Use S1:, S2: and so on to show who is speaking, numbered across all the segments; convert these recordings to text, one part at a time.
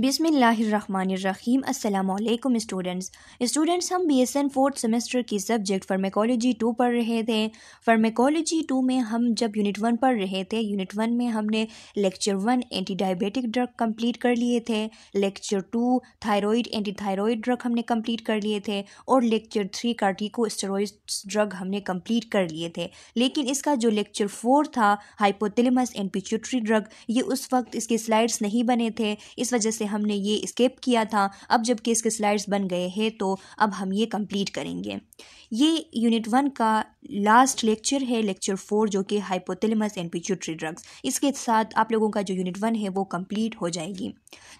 S1: बिसमीम अल्लाम students students हम B S N fourth semester की सब्जेक्ट फार्मेकोलॉजी टू पढ़ रहे थे फार्मेकोलॉजी टू में हम जब यूनिट वन पढ़ रहे थे यूनिट वन में हमने lecture one anti diabetic drug complete कर लिए थे lecture two thyroid anti thyroid drug हमने कम्प्लीट कर लिए थे और lecture three corticosteroids drug हमने कम्प्लीट कर लिए थे लेकिन इसका जो लेक्चर फोर था हाइपोथिलेमस एंड पिच्यूटरी ड्रग ये उस वक्त इसके स्लाइड्स नहीं बने थे इस वजह से हमने ये स्केप किया था अब जबकि इसके स्लाइड्स बन गए हैं तो अब हम ये कंप्लीट करेंगे ये यूनिट वन का लास्ट लेक्चर है लेक्चर फोर जो कि हाइपोथैलेमस एंड पिट्यूटरी ड्रग्स इसके साथ आप लोगों का जो यूनिट वन है वो कंप्लीट हो जाएगी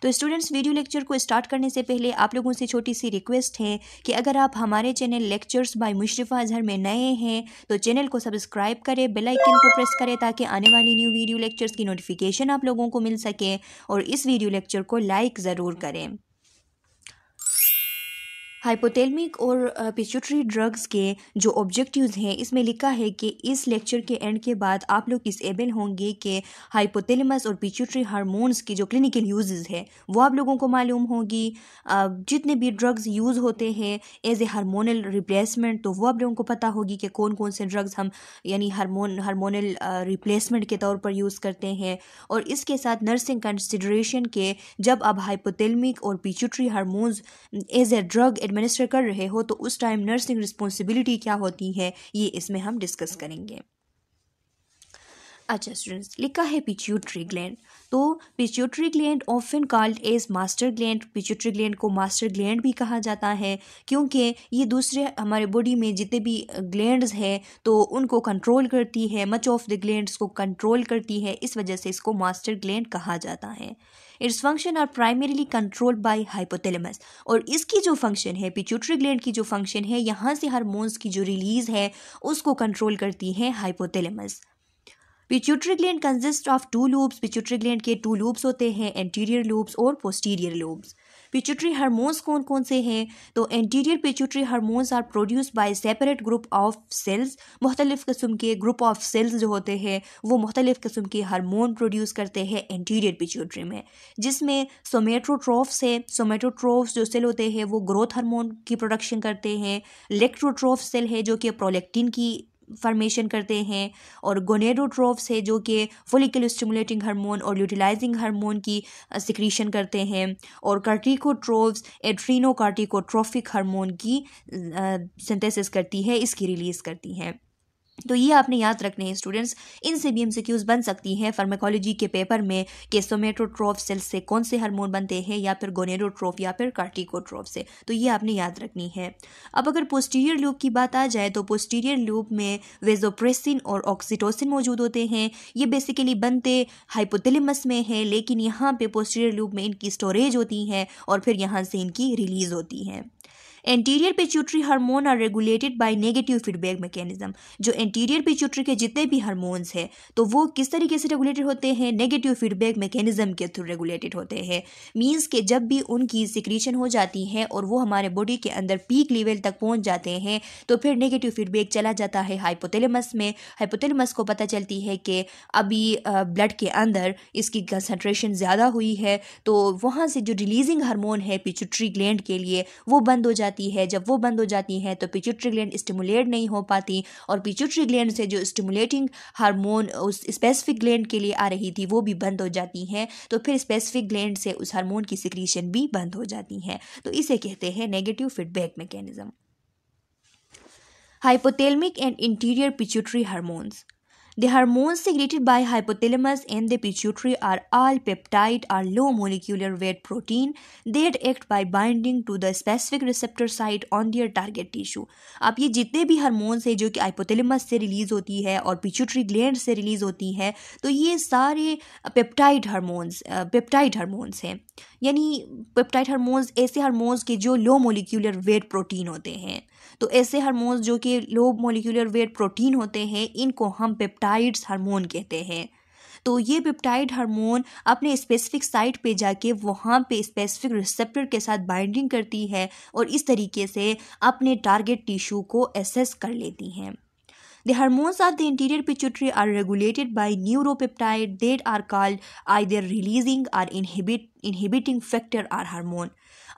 S1: तो स्टूडेंट्स वीडियो लेक्चर को स्टार्ट करने से पहले आप लोगों से छोटी सी रिक्वेस्ट है कि अगर आप हमारे channel lectures by Musharrafa Azhar में नए हैं तो चैनल को सब्सक्राइब करें बेलाइकन को प्रेस करें ताकि आने वाली न्यू वीडियो लेक्चर्स की नोटिफिकेशन आप लोगों को मिल सके और इस वीडियो लेक्चर को लाइक ज़रूर करें हाइपोथैलेमिक और पिचुटरी ड्रग्स के जो ऑब्जेक्टिव्स हैं इसमें लिखा है कि इस लेक्चर के एंड के बाद आप लोग इस एबल होंगे कि हाइपोथैलेमस और पिच्यूटरी हारमोन्स की जो क्लिनिकल यूजेस है वो आप लोगों को मालूम होगी जितने भी ड्रग्स यूज़ होते हैं एज ए हारमोनल रिप्लेसमेंट तो वो आप लोगों को पता होगी कि कौन कौन से ड्रग्स हम यानी हारमोन हारमोनल रिप्लेसमेंट के तौर पर यूज़ करते हैं और इसके साथ नर्सिंग कंसिड्रेशन के जब आप हाइपोथैलेमिक और pituitary hormones as a drug administer कर रहे हो तो उस टाइम नर्सिंग रिस्पॉन्सिबिलिटी क्या होती है ये इसमें हम डिस्कस करेंगे अच्छा स्टूडेंट्स लिखा है पिच्यूट्री ग्लैंड तो pituitary gland often called as master gland pituitary gland को मास्टर ग्लैंड भी कहा जाता है क्योंकि ये दूसरे हमारे बॉडी में जितने भी ग्लैंड्स हैं तो उनको कंट्रोल करती है मच ऑफ द ग्लैंड्स को कंट्रोल करती है इस वजह से इसको मास्टर ग्लैंड कहा जाता है its function are primarily controlled by hypothalamus और इसकी जो फंक्शन है पिट्यूटरी ग्लैंड की जो फंक्शन है यहाँ से हारमोन्स की जो रिलीज़ है उसको कंट्रोल करती है hypothalamus pituitary gland consist of two lobes pituitary gland के टू लूब्स होते हैं एंटीरियर लूब्स और पोस्टीरियर लूब्स पिचुटरी हारमोन्स कौन कौन से हैं तो anterior pituitary hormones are produce by separate group of cells मुख्तलिफ किस्म के ग्रुप ऑफ सेल्स जो होते हैं वो मुख्तलिफ किस्म के हारमोन प्रोड्यूस करते हैं एंटीरियर पिचुटरी में जिसमें सोमेट्रोट्रोफ्स है सोमेट्रोट्रोफ्स जो सेल होते हैं वो ग्रोथ हारमोन की प्रोडक्शन करते हैं लेक्ट्रोट्रोफ सेल है जो कि प्रोलेक्टिन की फॉर्मेशन करते हैं और गोनेडोट्रोफ्स है जो कि फोलिकल स्टिमुलेटिंग हार्मोन और यूटिलाइजिंग हार्मोन की सिक्रीशन करते हैं और कार्टिकोट्रोव्स एट्रीनो कार्टिकोट्रोफिक हार्मोन की सिंथेसिस करती है इसकी रिलीज़ करती हैं तो ये आपने याद रखने हैं स्टूडेंट्स इनसे भी एमसीक्यूज बन सकती हैं फार्माकोलॉजी के पेपर में कि सोमेटोट्रोफ सेल से कौन से हार्मोन बनते हैं या फिर गोनेरोट्रोफ या फिर कार्टिकोट्रोफ से तो ये आपने याद रखनी है अब अगर पोस्टीरियर लूप की बात आ जाए तो पोस्टीरियर लूप में वेजोप्रेसिन और ऑक्सीटोसिन मौजूद होते हैं ये बेसिकली बनते हाइपोथिलिमस में है लेकिन यहाँ पर पोस्टीरियर लूप में इनकी स्टोरेज होती है और फिर यहाँ से इनकी रिलीज़ होती है anterior pituitary hormone are regulated by negative feedback mechanism जो एंटीरियर पिच्यूटरी के जितने भी हार्मोन्स हैं तो वो किस तरीके से रेगुलेटेड होते हैं नेगेटिव फीडबैक मैकेनिज्म के थ्रू रेगुलेटेड होते हैं मीन्स के जब भी उनकी सिक्रीशन हो जाती है और वो हमारे बॉडी के अंदर पीक लेवल तक पहुँच जाते हैं तो फिर नेगेटिव फीडबैक चला जाता है हाइपोथैलेमस में हाइपोथैलेमस को पता चलती है कि अभी ब्लड के अंदर इसकी कंसनट्रेशन ज़्यादा हुई है तो वहाँ से जो रिलीजिंग हार्मोन है पिचुट्री ग्लैंड के लिए वो बंद हो जाता जाती है जब वो बंद हो जाती है तो पिचुट्री ग्लैंड स्टिमुलेट नहीं हो पाती और पिचुट्री ग्लैंड से जो स्टिमुलेटिंग हार्मोन उस स्पेसिफिक ग्लैंड के लिए आ रही थी वो भी बंद हो जाती हैं तो फिर स्पेसिफिक ग्लैंड से उस हार्मोन की सिक्रीशन भी बंद हो जाती हैं तो इसे कहते हैं negative feedback mechanism hypothalamic and interior pituitary hormones The hormones secreted by hypothalamus and the pituitary are all peptide or low molecular weight protein that act by binding to the specific receptor site on their target tissue. आप ये जितने भी hormones हैं जो कि hypothalamus से release होती है और पिचुटरी ग्लैंड से रिलीज होती हैं तो ये सारे पेप्टाइड हार्मोन्स पेप्टाइड हार्मोन्स हैं यानी पेप्टाइड हार्मोन्स ऐसे हार्मोन्स के जो लो मोलिकुलर वेट प्रोटीन होते हैं तो ऐसे हार्मोन्स जो कि लो मोलिकुलर वेट प्रोटीन होते हैं इनको हम पेप्टाइड्स हार्मोन कहते हैं तो ये पेप्टाइड हार्मोन अपने स्पेसिफिक साइट पे जाके वहाँ पे स्पेसिफिक रिसेप्टर के साथ बाइंडिंग करती है और इस तरीके से अपने टारगेट टिश्यू को एसेस कर लेती हैं The hormones of the anterior pituitary are regulated by neuropeptide that are called either releasing or inhibit, inhibiting factor or hormone.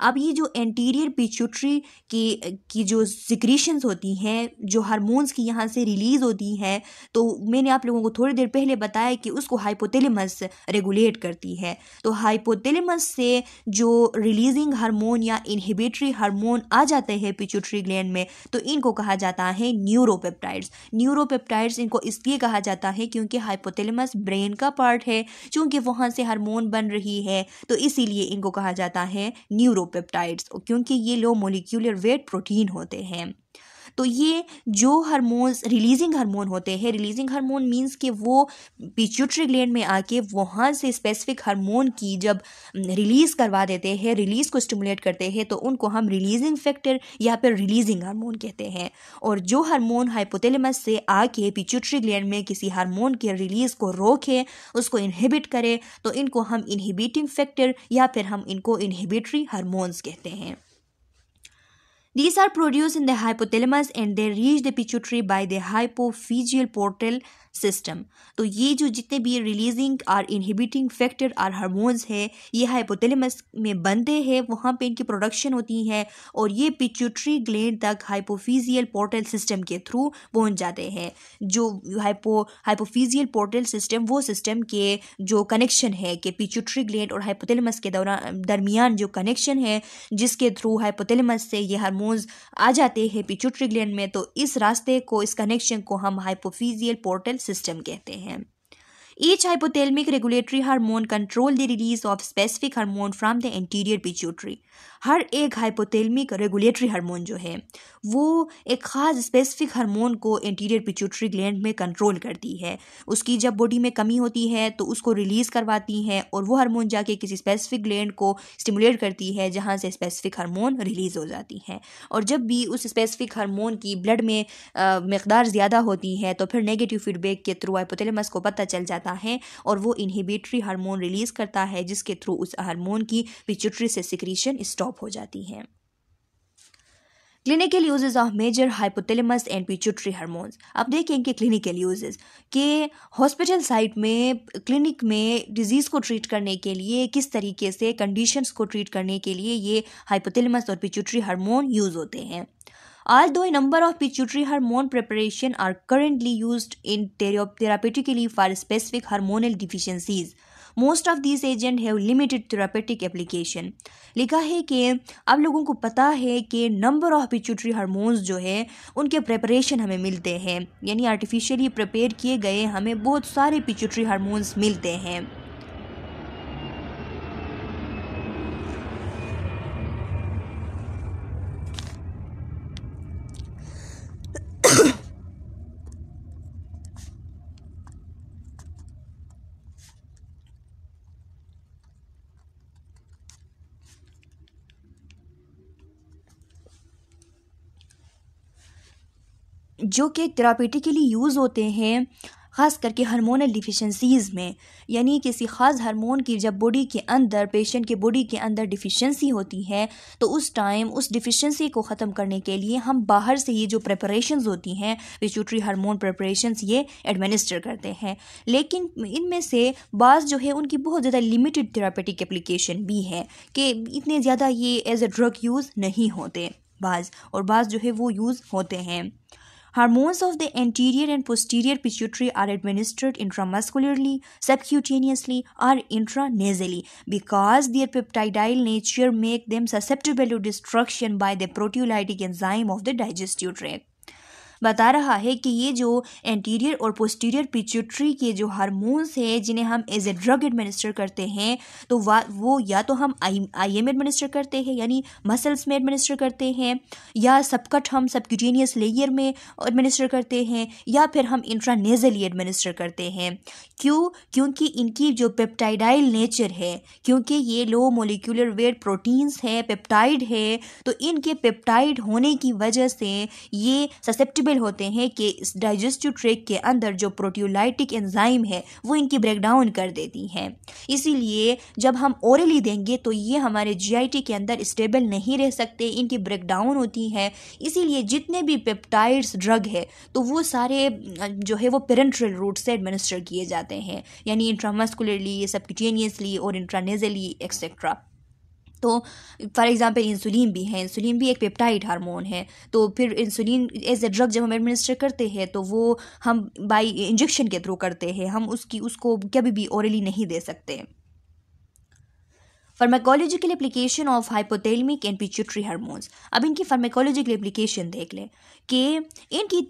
S1: अब ये जो एंटीरियर पिचुट्री की की जो सिक्रीशंस होती हैं जो हारमोन्स की यहाँ से रिलीज़ होती हैं तो मैंने आप लोगों को थोड़ी देर पहले बताया कि उसको हाइपोथैलेमस रेगुलेट करती है तो हाइपोथैलेमस से जो रिलीजिंग हारमोन या इनहिबिटरी हारमोन आ जाते हैं पिचुट्री ग्लैंड में तो इनको कहा जाता है न्यूरोपेप्टाइड्स न्यूरोपेप्टाइड्स इनको इसलिए कहा जाता है क्योंकि हाइपोथैलेमस ब्रेन का पार्ट है चूँकि वहाँ से हारमोन बन रही है तो इसीलिए इनको कहा जाता है न्यूरो ग्लाइकोपेप्टाइड्स क्योंकि ये लो मोलिक्यूलर वेट प्रोटीन होते हैं तो ये जो हारमोन रिलीजिंग हारमोन होते हैं रिलीजिंग हारमोन मीन्स कि वो पिच्यूट्री ग्लैंड में आके वहाँ से स्पेसिफिक हारमोन की जब रिलीज़ करवा देते हैं रिलीज़ को स्टमुलेट करते हैं तो उनको हम रिलीजिंग फैक्टर या फिर रिलीजिंग हारमोन कहते हैं और जो हारमोन हाइपोथैलेमस से आके पिच्यूटरी ग्लैंड में किसी हारमोन के रिलीज़ को रोके उसको इनहिबिट करे तो इनको हम इनहिबिटिंग फैक्टर या फिर हम इनको इनहिबिटरी हारमोन्स कहते हैं These are produced in the hypothalamus and they reach the pituitary by the hypophyseal portal system तो ये जो जितने भी रिलीजिंग और इनहिबिटिंग फैक्टर और हारमोन्स है ये हाइपोथैलेमस में बनते हैं वहाँ पे इनकी प्रोडक्शन होती है और ये पिचुटरी ग्लैंड तक हाइपोफिजियल पोर्टल सिस्टम के थ्रू पहुँच जाते हैं जो हाइपो हाइपोफिजियल पोर्टल सिस्टम वो सिस्टम के जो कनेक्शन है कि पिचुटरी ग्लैंड और हाइपोथैलेमस के दौरान दरमियान जो कनेक्शन है जिसके थ्रू हाइपोथैलेमस से ये हारमोन्स आ जाते हैं पिचुटरी ग्लैंड में तो इस रास्ते को इस कनेक्शन को हम हाइपोफिजियल पोर्टल सिस्टम कहते हैं each hypothalamic regulatory hormone control the release of specific hormone from the interior pituitary हर एक हाइपोथेलमिक रेगुलेटरी हार्मोन जो है वो एक ख़ास स्पेसिफिक हार्मोन को इंटीरियर पिचूटरी ग्लैंड में कंट्रोल करती है उसकी जब बॉडी में कमी होती है तो उसको रिलीज़ करवाती हैं और वो हार्मोन जाके किसी स्पेसिफिक ग्लैंड को स्टिमुलेट करती है जहाँ से स्पेसिफिक हार्मोन रिलीज़ हो जाती हैं और जब भी उस स्पेसिफिक हार्मोन की ब्लड में मकदार ज़्यादा होती है तो फिर नेगेटिव फीडबैक के थ्रू हाइपोथैलेमस को पता चल जाता है और वो इनहिबिटरी हारमोन रिलीज़ करता है जिसके थ्रू उस हारमोन की पिचूटरी से सिक्रीशन स्टॉप स्टॉप हो जाती हैं clinical uses of major hypothalamus and pituitary hormones अब देखें कि क्लिनिकल यूजेस के हॉस्पिटल साइट में क्लिनिक में डिजीज़ को ट्रीट करने के लिए किस तरीके से कंडीशंस को ट्रीट करने के लिए ये हाइपोथैलेमस और पिचुट्री हारमोन यूज़ होते हैं although number of pituitary hormone preparation are currently use in therapeutically for specific hormonal deficiencies most of this agent have limited therapeutic application लिखा है कि आप लोगों को पता है कि नंबर ऑफ पिचुटरी हारमोन्स जो है उनके प्रेपरेशन हमें मिलते हैं यानी आर्टिफिशियली प्रपेयर किए गए हमें बहुत सारे पिचुटरी हारमोन्स मिलते हैं जो कि के लिए यूज़ होते हैं ख़ास करके हार्मोनल डिफिशेंसीज़ में यानी किसी ख़ास हार्मोन की जब बॉडी के अंदर पेशेंट के बॉडी के अंदर डिफिशेंसी होती है तो उस टाइम उस डिफिशेंसी को ख़त्म करने के लिए हम बाहर से ये जो प्रेपरेशंस होती हैं पिचूटरी हार्मोन प्रेपरेशंस ये एडमिनिस्टर करते हैं लेकिन इनमें से बाज़ जो है उनकी बहुत ज़्यादा लिमिटेड थेरापेटिक एप्लीकेशन भी है कि इतने ज़्यादा ये एज अ ड्रग यूज़ नहीं होते बाज़ और बाज़ जो है वो यूज़ होते हैं Hormones of the anterior and posterior pituitary are administered intramuscularly, subcutaneously, or intranasally because their peptidyl nature make them susceptible to destruction by the proteolytic enzyme of the digestive tract. बता रहा है कि ये जो anterior और posterior पिच्यूट्री के जो hormones हैं जिन्हें हम एज ए ड्रग एडमिनिस्टर करते हैं तो वो या तो हम आई एम एडमिनिस्टर करते हैं यानी मसल्स में एडमिनिस्टर करते हैं या सबकट हम सबक्यूटेनियस लेयर में एडमिनिस्टर करते हैं या फिर हम इंट्रानेजली एडमिनिस्टर करते हैं क्यों क्योंकि इनकी जो पेप्टाइडाइल नेचर है क्योंकि ये लो मोलिकुलर वेट प्रोटीन्स है पेप्टाइड है तो इनके पेप्टाइड होने की वजह से ये ससेप्टिबल पॉसिबल होते हैं कि इस डाइजेस्टिव ट्रैक के अंदर जो प्रोट्यूलाइटिक एंजाइम है वो इनकी ब्रेकडाउन कर देती हैं इसीलिए जब हम ओरली देंगे तो ये हमारे जीआईटी के अंदर स्टेबल नहीं रह सकते इनकी ब्रेकडाउन होती है इसीलिए जितने भी पेप्टाइड्स ड्रग है तो वो सारे जो है वो पेरेंट्रल रूट से एडमिनिस्टर किए जाते हैं यानी इंट्रामस्कुलरली सबक्यूटेनियसली और इंट्रानेजली एक्सेट्रा तो फॉर एग्ज़ाम्पल इंसुलिन भी है इंसुलिन भी एक पेप्टाइड हार्मोन है तो फिर इंसुलिन एज ए ड्रग जब हम एडमिनिस्टर करते हैं तो वो हम बाई इंजेक्शन के थ्रू करते हैं हम उसकी उसको कभी भी ओरली नहीं दे सकते pharmacological application of hypothalamic and pituitary hormones अब इनकी फार्माकोलॉजिकल एप्लीकेशन देख लें के इनकी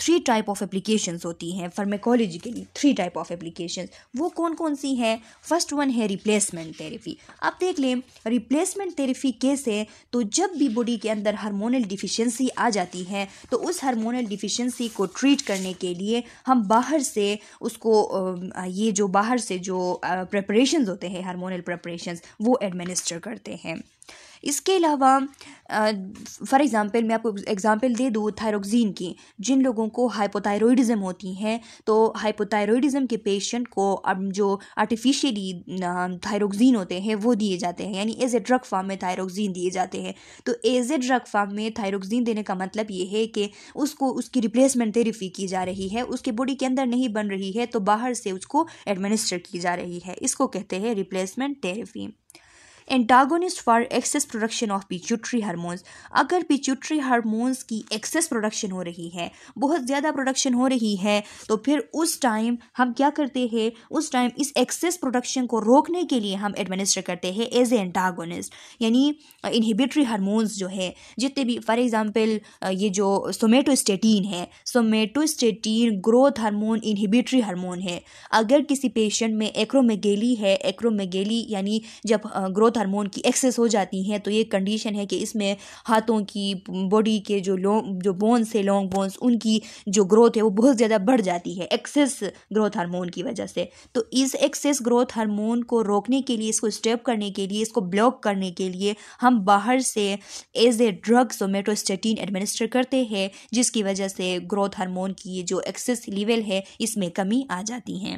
S1: थ्री टाइप ऑफ एप्लीकेशंस होती हैं फार्मेकोलॉजी के लिए थ्री टाइप ऑफ एप्लीकेशंस वो कौन कौन सी हैं फर्स्ट वन है रिप्लेसमेंट थेरेपी आप देख लें रिप्लेसमेंट थेरेपी कैसे तो जब भी बॉडी के अंदर हार्मोनल डिफिशेंसी आ जाती है तो उस हार्मोनल डिफिशेंसी को ट्रीट करने के लिए हम बाहर से उसको ये जो बाहर से जो प्रपरेशन होते हैं हारमोनल प्रपरेशन वो एडमिनिस्टर करते हैं इसके अलावा फ़ॉर एग्ज़ाम्पल मैं आपको एग्ज़ाम्पल दे दूँ थायरोक्जीन की जिन लोगों को हाइपोथायरोइडिज़म होती हैं तो हाइपोथायरोइडिज़म के पेशेंट को अब जो आर्टिफिशियली थायरोक्जीन होते हैं वो दिए जाते हैं यानी एज ए ड्रग फार्म में थायरोक्जीन दिए जाते हैं तो एज ए ड्रग फार्म में थायरोक्जीन देने का मतलब ये है कि उसको उसकी रिप्लेसमेंट थेरेपी की जा रही है उसके बॉडी के अंदर नहीं बन रही है तो बाहर से उसको एडमिनिस्टर की जा रही है इसको कहते हैं replacement therapy antagonist for excess production of pituitary hormones अगर पिच्यूटरी हारमोन्स की एक्सेस प्रोडक्शन हो रही है बहुत ज़्यादा प्रोडक्शन हो रही है तो फिर उस टाइम हम क्या करते हैं उस टाइम इस एक्सेस प्रोडक्शन को रोकने के लिए हम एडमिनिस्टर करते हैं एज ए एंटागोनिस्ट यानी इनहिबिटरी हारमोन्स जो है जितने भी फॉर एग्ज़ाम्पल ये जो सोमेटोस्टेटीन है somatostatin growth hormone inhibitory hormone है अगर किसी पेशेंट में एक्रोमेगेली है एक्रोमेगेली यानी जब ग्रोथ ग्रोथ हार्मोन की एक्सेस हो जाती हैं तो ये कंडीशन है कि इसमें हाथों की बॉडी के जो लॉन्ग जो बोन्स है लॉन्ग बोन्स उनकी जो ग्रोथ है वो बहुत ज़्यादा बढ़ जाती है एक्सेस ग्रोथ हार्मोन की वजह से तो इस एक्सेस ग्रोथ हार्मोन को रोकने के लिए इसको स्टेप करने के लिए इसको ब्लॉक करने के लिए हम बाहर से as a drug somatostatin administer करते हैं जिसकी वजह से ग्रोथ हारमोन की जो एक्सेस लेवल है इसमें कमी आ जाती है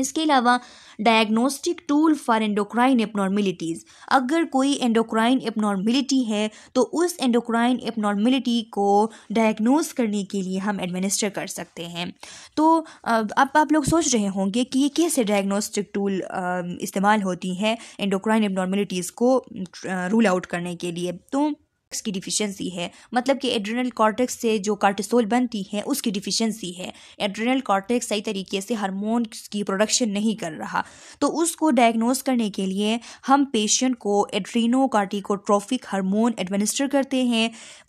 S1: इसके अलावा diagnostic tool for endocrine abnormalities अगर कोई एंडोक्राइन एबनॉर्मिलिटी है तो उस एंडोक्राइन एबनॉर्मिलिटी को डायग्नोज करने के लिए हम एडमिनिस्टर कर सकते हैं तो अब आप लोग सोच रहे होंगे कि ये कैसे डायग्नोस्टिक टूल इस्तेमाल होती हैं एंडोक्राइन एबनॉर्मिलिटीज़ को रूल आउट करने के लिए तो कॉर्टेक्स की डिफिशियंसी है मतलब कि एड्रिनल कॉर्टेक्स से जो कार्टिसोल बनती है उसकी डिफिशियंसी है एड्रिनल कॉर्टेक्स सही तरीके से हारमोन की प्रोडक्शन नहीं कर रहा तो उसको डायग्नोज करने के लिए हम पेशेंट को एड्रीनो कार्टिकोट्रोफिक हार्मोन एडमिनिस्टर करते हैं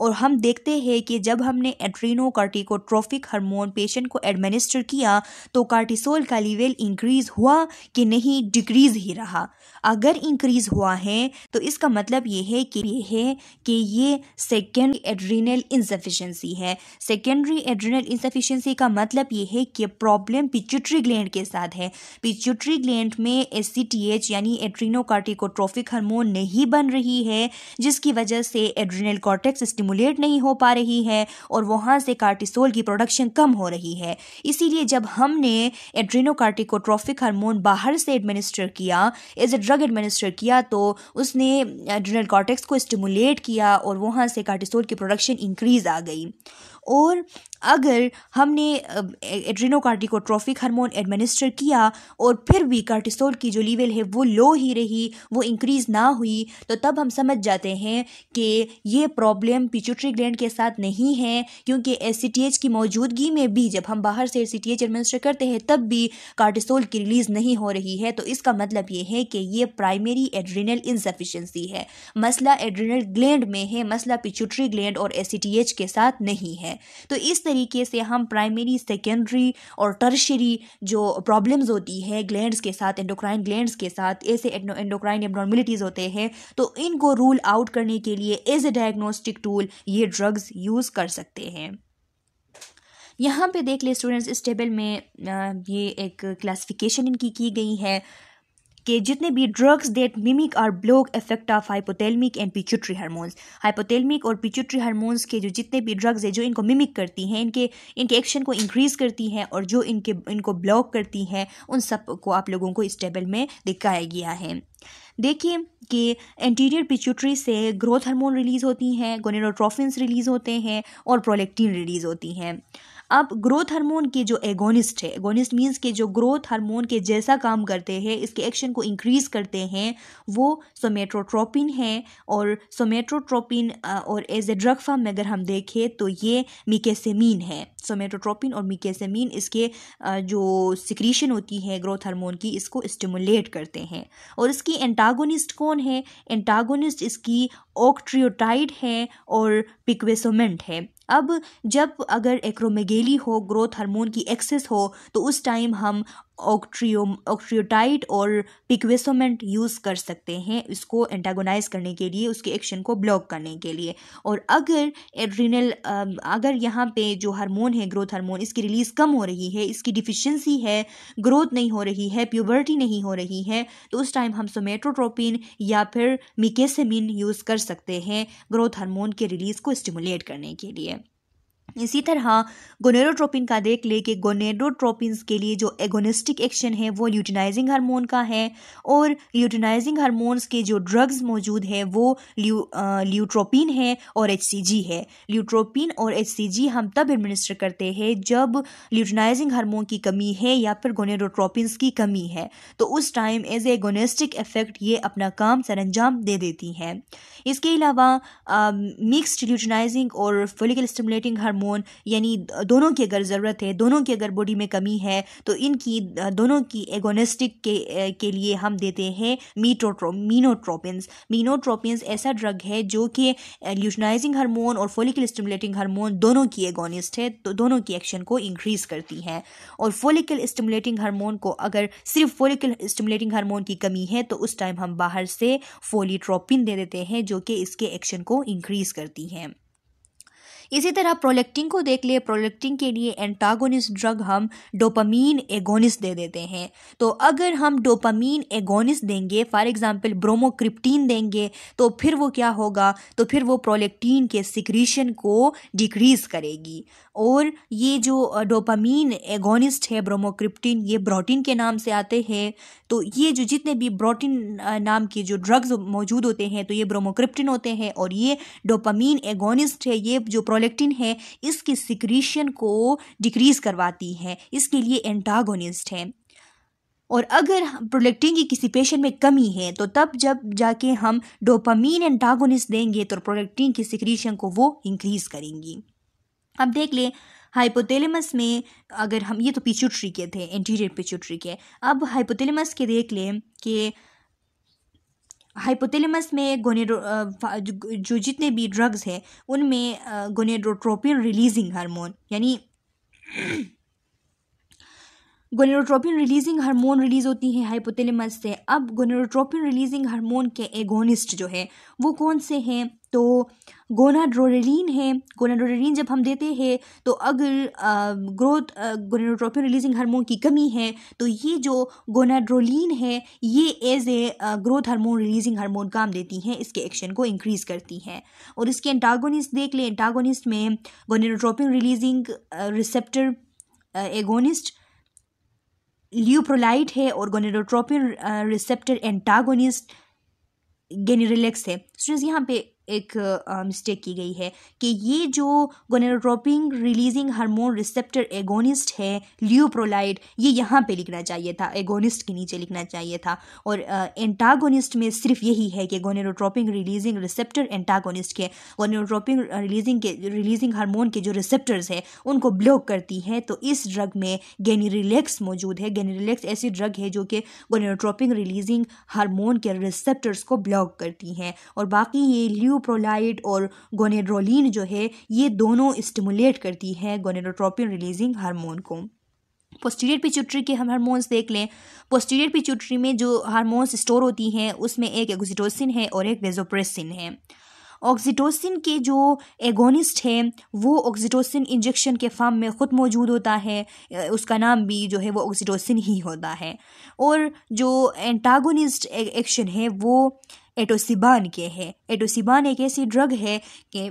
S1: और हम देखते हैं कि जब हमने एड्रीनो कार्टिकोट्रोफिक हार्मोन पेशेंट को एडमिनिस्टर किया तो कार्टिसोल का लेवल इंक्रीज हुआ कि नहीं डिक्रीज ही रहा अगर इंक्रीज हुआ है तो इसका मतलब यह है कि यह है कि ये सेकेंडरी एड्रीनल इंसफिशेंसी है सेकेंडरी एड्रीनल इंसफिशेंसी का मतलब ये है कि प्रॉब्लम पिच्यूटरी ग्लैंड के साथ है पिच्यूटरी ग्लैंड में एस यानी एड्रीनोकार्टिकोट्रोफिक हार्मोन नहीं बन रही है जिसकी वजह से एड्रीनल कॉर्टेक्स स्टिमुलेट नहीं हो पा रही है और वहाँ से कार्टिसोल की प्रोडक्शन कम हो रही है इसीलिए जब हमने एड्रीनोकार्टिकोट्रोफिक हार्मोन बाहर से एडमिनिस्टर किया एज ए ड्रग एडमिनिस्टर किया तो उसने एड्रीनल कॉर्टेक्स को स्टिमुलेट किया और वहाँ से कार्टिसोल की प्रोडक्शन इंक्रीज़ आ गई और अगर हमने एड्रिनोकार्टिकोट्रोफिक हार्मोन एडमिनिस्टर किया और फिर भी कार्टिसोल की जो लीवल है वो लो ही रही वो इंक्रीज़ ना हुई तो तब हम समझ जाते हैं कि ये प्रॉब्लम पिचुट्री ग्लैंड के साथ नहीं है क्योंकि एस की मौजूदगी में भी जब हम बाहर से एस एडमिनिस्टर करते हैं तब भी कार्टिसोल की रिलीज़ नहीं हो रही है तो इसका मतलब ये है कि ये प्राइमरी एड्रिनल इनसफिशेंसी है मसला एड्रिनल ग्लैंड में है मसला पिचुट्री ग्लैंड और एस के साथ नहीं है तो इस तरीके से हम प्राइमरी सेकेंडरी और टर्शरी जो प्रॉब्लम्स होती है ग्लैंड्स के साथ एंडोक्राइन ग्लैंड्स के साथ ऐसे एंडोक्राइन एबनॉर्मिलिटीज़ होते हैं तो इनको रूल आउट करने के लिए एज ए डायग्नोस्टिक टूल ये ड्रग्स यूज़ कर सकते हैं यहाँ पे देख ले स्टूडेंट्स इस टेबल में ये एक क्लासिफिकेशन इनकी की गई है कि जितने भी drugs that mimic or block effect of hypothalamic and pituitary hormones hypothalamic और पिचुटरी हार्मोन्स के जो जितने भी ड्रग्स है जो इनको मिमिक करती हैं इनके इनके एक्शन को इंक्रीज़ करती हैं और जो इनके इनको ब्लॉक करती हैं उन सब को आप लोगों को इस टेबल में दिखाया गया है देखिए कि एंटीरियर पिचुटरी से ग्रोथ हार्मोन रिलीज़ होती हैं गोनेरोट्रोफिन्स रिलीज़ होते हैं और प्रोलेक्टिन रिलीज़ होती हैं अब ग्रोथ हार्मोन के जो एगोनिस्ट है एगोनिस्ट मीन्स के जो ग्रोथ हार्मोन के जैसा काम करते हैं इसके एक्शन को इंक्रीज करते हैं वो सोमेट्रोट्रोपिन है और सोमेट्रोट्रोपिन और एज ए ड्रग फॉर्म में अगर हम देखें तो ये मिकेसेमीन है सोमेट्रोट्रोपिन और मिकेसेमीन इसके जो सिक्रीशन होती है ग्रोथ हार्मोन की इसको स्टिमुलेट करते हैं और इसकी एंटागोनिस्ट कौन है एंटागोनिस्ट इसकी ओक्ट्रियोटाइड है और पिक्वेसोमेंट है अब जब अगर एक्रोमेगेली हो ग्रोथ हार्मोन की एक्सेस हो तो उस टाइम हम ऑक्ट्रियोम ऑक्ट्रियोटाइट और पिकवेसोमेंट यूज़ कर सकते हैं इसको एंटागोनाइज करने के लिए उसके एक्शन को ब्लॉक करने के लिए और अगर एड्रीनल अगर यहाँ पे जो हार्मोन है ग्रोथ हार्मोन इसकी रिलीज़ कम हो रही है इसकी डिफिशेंसी है ग्रोथ नहीं हो रही है प्योबर्टी नहीं हो रही है तो उस टाइम हम सोमेट्रोट्रोपिन या फिर मिकेसमिन यूज़ कर सकते हैं ग्रोथ हारमोन के रिलीज़ को स्टिमुलेट करने के लिए इसी तरह गोनेरोट्रोपिन का देख ले कि गोनेरोट्रोपिन के लिए जो एगोनिस्टिक एक्शन है वो ल्यूटिनाइजिंग हार्मोन का है और ल्यूटिनाइजिंग हार्मोन्स के जो ड्रग्स मौजूद है वो ल्यू ल्यूट्रोपिन है और एच है ल्यूट्रोपिन और एच हम तब एडमिनिस्टर करते हैं जब ल्यूटिनाइजिंग हार्मोन की कमी है या फिर गोनेरोट्रोपिन की कमी है तो उस टाइम एज एगोनिस्टिक इफेक्ट ये अपना काम सर दे देती हैं इसके अलावा मिक्सड ल्यूटिनाइजिंग और फोलिकल स्टिमुलेटिंग हारमोन हार्मोन यानी दोनों की अगर ज़रूरत है दोनों की अगर बॉडी में कमी है तो इनकी दोनों की एगोनिस्टिक के के लिए हम देते हैं मीटोट्रो मीनोट्रोपिन्स मीनोट्रोपिन्स ऐसा ड्रग है जो कि ल्यूशनाइजिंग हार्मोन और फोलिकल स्टिमुलेटिंग हार्मोन दोनों की एगोनिस्ट है तो दोनों की एक्शन को इंक्रीज़ करती है और फोलिकल स्टिमुलेटिंग हार्मोन को अगर सिर्फ फोलिकल स्टिमुलेटिंग हार्मोन की कमी है तो उस टाइम हम बाहर से फोलीट्रोपिन दे देते हैं जो कि इसके एक्शन को इंक्रीज़ करती हैं इसी तरह प्रोलेक्टिंग को देख लिए प्रोलेक्टिंग के लिए एंटागोनिस्ट ड्रग हम डोपामीन एगोनिस दे देते हैं तो अगर हम डोपामीन एगोनिस देंगे फॉर एग्ज़ाम्पल ब्रोमोक्रिप्टीन देंगे तो फिर वो क्या होगा तो फिर वो प्रोलेक्टीन के सिक्रीशन को डिक्रीज़ करेगी और ये जो डोपामीन एगोनिस्ट है ब्रोमोक्रिप्टिन ये ब्रोटीन के नाम से आते हैं तो ये जो जितने भी ब्रोटीन नाम के जो ड्रग्स मौजूद होते हैं तो ये ब्रोमोक्रिप्टिन होते हैं और ये डोपामीन एगोनिस्ट है ये जो प्रोलेक्टिन है इसके सिक्रीशन को डिक्रीज़ करवाती है इसके लिए एंटागोनिस्ट है और अगर प्रोलेक्टिन की किसी पेशेंट में कमी है तो तब जब जाके हम डोपामीन एंटागोनिस्ट देंगे तो प्रोलेक्टिन की सिक्रीशन को वो इंक्रीज़ करेंगी अब देख लें हाइपोथैलेमस में अगर हम ये तो पिचुट्री के थे एंटीरियर पिचुट्री के अब हाइपोथैलेमस के देख लें कि हाइपोथैलेमस में गोनेडो जो जितने भी ड्रग्स हैं उनमें गोनेडोट्रोपिन रिलीजिंग हार्मोन यानी गोनेरोट्रोपिन रिलीजिंग हार्मोन रिलीज़ होती है हाइपोथैलेमस से अब गोनेरोट्रोपिन रिलीजिंग हार्मोन के एगोनिस्ट जो है वो कौन से हैं तो गोनाड्रोरेलिन है गोनाड्रोरेलिन जब हम देते हैं तो अगर आ, ग्रोथ गोनाडोट्रोपिन रिलीजिंग हार्मोन की कमी है तो ये जो गोनाड्रोलिन है ये as a growth hormone releasing hormone काम देती हैं इसके एक्शन को इंक्रीज़ करती हैं और इसके एंटागोनिस्ट देख लें एंटागोनिस्ट में gonadotropin releasing receptor agonist leuprolide है और गोनेडोट्रोपिन रिसेप्टर एंटागोनिस्ट गेनिरिलेक्स है स्टूडेंट्स यहाँ पे एक मिस्टेक की गई है कि ये जो gonadotropin releasing hormone receptor agonist है लियोप्रोलाइड ये यहाँ पे लिखना चाहिए था एगोनिस्ट के नीचे लिखना चाहिए था और एंटागोनिस्ट में सिर्फ यही है कि गोनेरोट्रोपिंग रिलीजिंग रिसेप्टर एंटागोनिस्ट के गोनेरोट्रोपिंग रिलीजिंग के रिलीजिंग हारमोन के जो रिसेप्टर्स है उनको ब्लॉक करती है तो इस ड्रग में गेनीरिलेक्स मौजूद है गेनीरिलेक्स ऐसी ड्रग है जो कि गोनेरोट्रोपिंग रिलीजिंग हारमोन के रिसेप्टर्स को ब्लॉक करती हैं और बाकी ये लियो ल्यूप्रोलाइट और गोनेड्रोलिन जो है ये दोनों स्टिमुलेट करती है गोनेडोट्रोपिन रिलीजिंग हार्मोन को पोस्टीरियर पिचुट्री के हम हार्मोन्स देख लें पोस्टीरियर पिचुट्री में जो हार्मोन्स स्टोर होती हैं उसमें एक एगोजिटोसिन है और एक वेजोप्रेसिन है ऑक्सीटोसिन के जो एगोनिस्ट हैं वो ऑक्सीटोसिन इंजेक्शन के फॉर्म में ख़ुद मौजूद होता है उसका नाम भी जो है वो ऑक्सीटोसिन ही होता है और जो एंटागोनिस्ट एक्शन e-, है वो एटोसिबान के हैं एटोसिबान एक ऐसी ड्रग है कि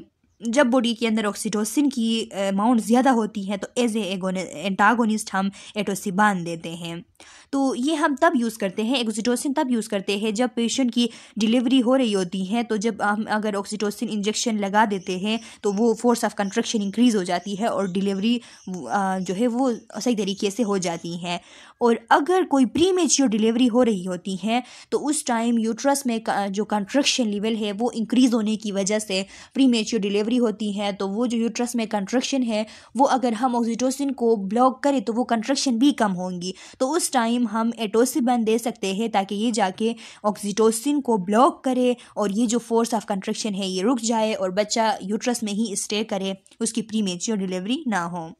S1: जब बॉडी के अंदर ऑक्सीटोसिन की अमाउंट ज़्यादा होती है तो एज एंटागोनिस्ट हम एटोसिबान देते हैं तो ये हम तब यूज़ करते हैं एक्सीटोसिन तब यूज़ करते हैं जब पेशेंट की डिलीवरी हो रही होती है तो जब हम अगर ऑक्सीटोसिन इंजेक्शन लगा देते हैं तो वो फोर्स ऑफ कंट्रक्शन इंक्रीज़ हो जाती है और डिलीवरी जो है वो सही तरीके से हो जाती है और अगर कोई प्री मेच्योर डिलीवरी हो रही होती है तो उस टाइम यूट्रस में जो कंट्रक्शन लेवल है वो इंक्रीज़ होने की वजह से प्री मेच्योर डिलीवरी होती है तो वो जो यूट्रस में कंट्रक्शन है वो अगर हम ऑक्सीटोसिन को ब्लॉक करें तो वो कंट्रक्शन भी कम होंगी तो उस टाइम हम एटोसिबन दे सकते हैं ताकि ये जाके ऑक्सीटोसिन को ब्लॉक करे और ये जो फोर्स ऑफ कंट्रक्शन है ये रुक जाए और बच्चा यूट्रस में ही स्टे करे उसकी प्री मेच्योर डिलीवरी ना हो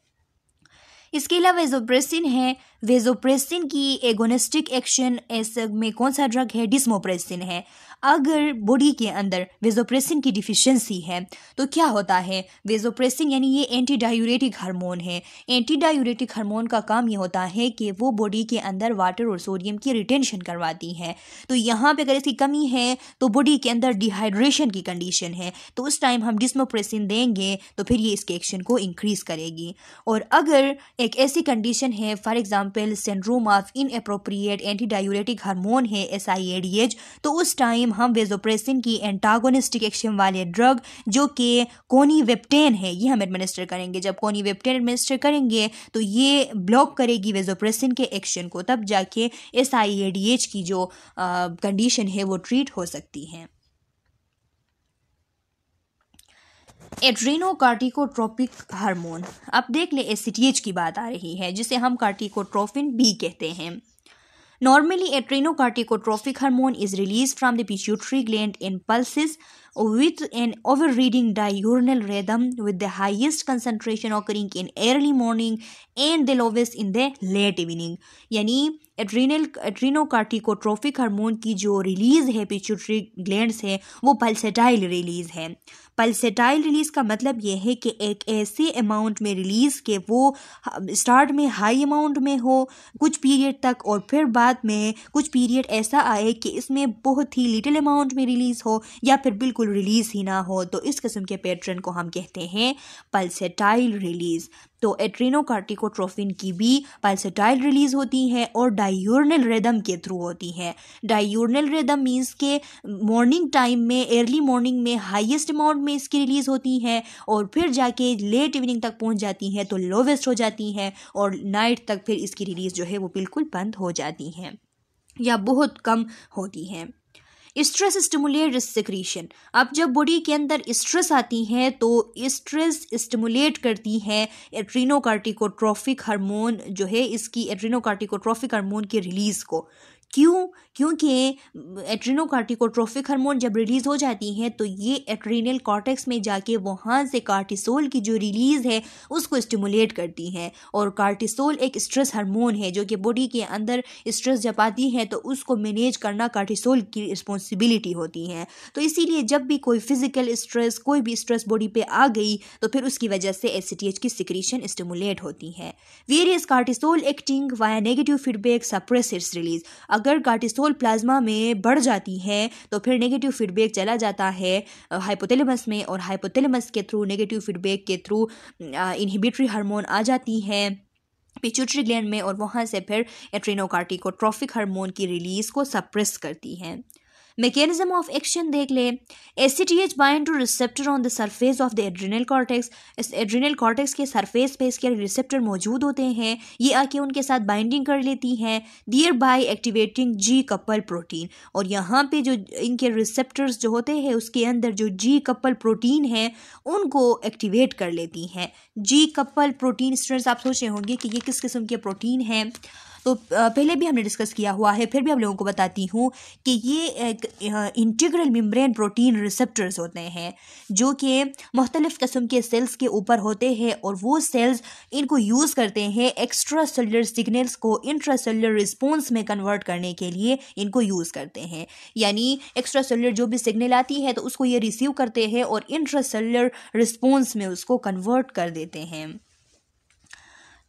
S1: इसके अलावा वेजोप्रेसिन है वेजोप्रेसिन की एगोनिस्टिक एक्शन ऐसे में कौन सा ड्रग है डिस्मोप्रेसिन है अगर बॉडी के अंदर वेजोप्रेसिन की डिफिशियंसी है तो क्या होता है वेजोप्रेसिन यानी ये एंटी डायूरेटिक हार्मोन है एंटी डायूरेटिक हार्मोन का काम ये होता है कि वो बॉडी के अंदर वाटर और सोडियम की रिटेंशन करवाती है तो यहाँ पे अगर इसकी कमी है तो बॉडी के अंदर डिहाइड्रेशन की कंडीशन है तो उस टाइम हम डिस्मोप्रेसिन देंगे तो फिर ये इसके एक्शन को इंक्रीज़ करेगी और अगर एक ऐसी कंडीशन है for example syndrome of inappropriate anti diuretic hormone है एस तो उस टाइम हम वेजोप्रेसिन की एंटागोनिस्टिक एक्शन वाले ड्रग जो कि कोनी वेप्टेन है ये हम एडमिनिस्टर करेंगे जब कोनी वेप्टेन एडमिनिस्टर करेंगे तो ये ब्लॉक करेगी वेजोप्रेसिन के एक्शन को तब जाके एस की जो कंडीशन है वो ट्रीट हो सकती है एड्रीनोकार्टिकोट्रोपिक हार्मोन अब देख ले एसिटीएच की बात आ रही है जिसे हम कार्टिकोट्रोफिन भी कहते हैं Normally, adrenocortical trophic hormone is released from the pituitary gland in pulses with an overriding diurnal rhythm with the highest concentration occurring in early morning and the lowest in the late evening यानी adrenal adrenocorticotrophic hormone की जो release है pituitary gland है वो pulsatile release है pulsatile release का मतलब ये है कि एक ऐसे अमाउंट में रिलीज़ के वो स्टार्ट में हाई अमाउंट में हो कुछ पीरियड तक और फिर बाद में कुछ पीरियड ऐसा आए कि इसमें बहुत ही लिटिल अमाउंट में रिलीज़ हो या फिर बिल्कुल बिल्कुल रिलीज़ ही ना हो तो इस किस्म के पैटर्न को हम कहते हैं पल्सेटाइल रिलीज़ तो कार्टिकोट्रोफिन की भी पल्सेटाइल रिलीज़ होती है और डायूर्नल रिदम के थ्रू होती है डायूर्नल रिदम मींस के मॉर्निंग टाइम में अर्ली मॉर्निंग में हाईएस्ट अमाउंट में इसकी रिलीज़ होती है और फिर जाके लेट इवनिंग तक पहुंच जाती है तो लोवेस्ट हो जाती है और नाइट तक फिर इसकी रिलीज़ जो है वो बिल्कुल बंद हो जाती है या बहुत कम होती है स्ट्रेस स्टिमुलेट सिक्रीशन अब जब बॉडी के अंदर स्ट्रेस आती है तो स्ट्रेस स्टिमुलेट करती है एट्रीनोकार्टिकोट्रॉफिक हार्मोन जो है इसकी एट्रीनोकार्टिकोट्रॉफिक हार्मोन के रिलीज़ को क्यों क्योंकि कार्टिकोट्रोफिक हार्मोन जब रिलीज़ हो जाती हैं तो ये एट्रीनल कॉर्टेक्स में जाके वहाँ से कार्टिसोल की जो रिलीज़ है उसको स्टिमुलेट करती हैं और कार्टिसोल एक स्ट्रेस हार्मोन है जो कि बॉडी के अंदर स्ट्रेस जब आती है तो उसको मैनेज करना कार्टिसोल की रिस्पॉन्सिबिलिटी होती है तो इसीलिए जब भी कोई फिज़िकल स्ट्रेस कोई भी स्ट्रेस बॉडी पर आ गई तो फिर उसकी वजह से एच की सिक्रीशन स्टिमुलेट होती है various cortisol acting via negative feedback suppress release अगर कार्टिसोल प्लाज्मा में बढ़ जाती है तो फिर नेगेटिव फीडबैक चला जाता है हाइपोथैलेमस में और हाइपोथैलेमस के थ्रू नेगेटिव फीडबैक के थ्रू इनहिबिटरी हार्मोन आ जाती है पिचुट्री ग्लैंड में और वहाँ से फिर एट्रिनोकार्टिकोट्रॉफिक हार्मोन की रिलीज़ को सप्रेस करती हैं मैकेनिज्म ऑफ एक्शन देख लें H bind to receptor on the surface of the adrenal cortex इस एड्रिनल कॉर्टेक्स के सरफेस पे इसके रिसेप्टर मौजूद होते हैं ये आके उनके साथ बाइंडिंग कर लेती हैं thereby activating G couple protein और यहाँ पे जो इनके रिसेप्टर्स जो होते हैं उसके अंदर जो जी कपल प्रोटीन है उनको एक्टिवेट कर लेती हैं जी कपल प्रोटीन स्टूडेंट्स आप सोच रहे होंगे कि ये किस किस्म के प्रोटीन हैं तो पहले भी हमने डिस्कस किया हुआ है फिर भी हम लोगों को बताती हूँ कि ये एक इंटीग्रल मेम्ब्रेन प्रोटीन रिसेप्टर्स होते हैं जो कि मुख्तलिफ़ कस्म के सेल्स के ऊपर होते हैं और वो सेल्स इनको यूज़ करते हैं एक्स्ट्रा सेलर सिग्नल्स को इंट्रा सेलर रिस्पॉन्स में कन्वर्ट करने के लिए इनको यूज़ करते हैं यानी एक्स्ट्रा सेलर जो भी सिग्नल आती है तो उसको ये रिसीव करते हैं और इंट्रा सेलर रिस्पॉन्स में उसको कन्वर्ट कर देते हैं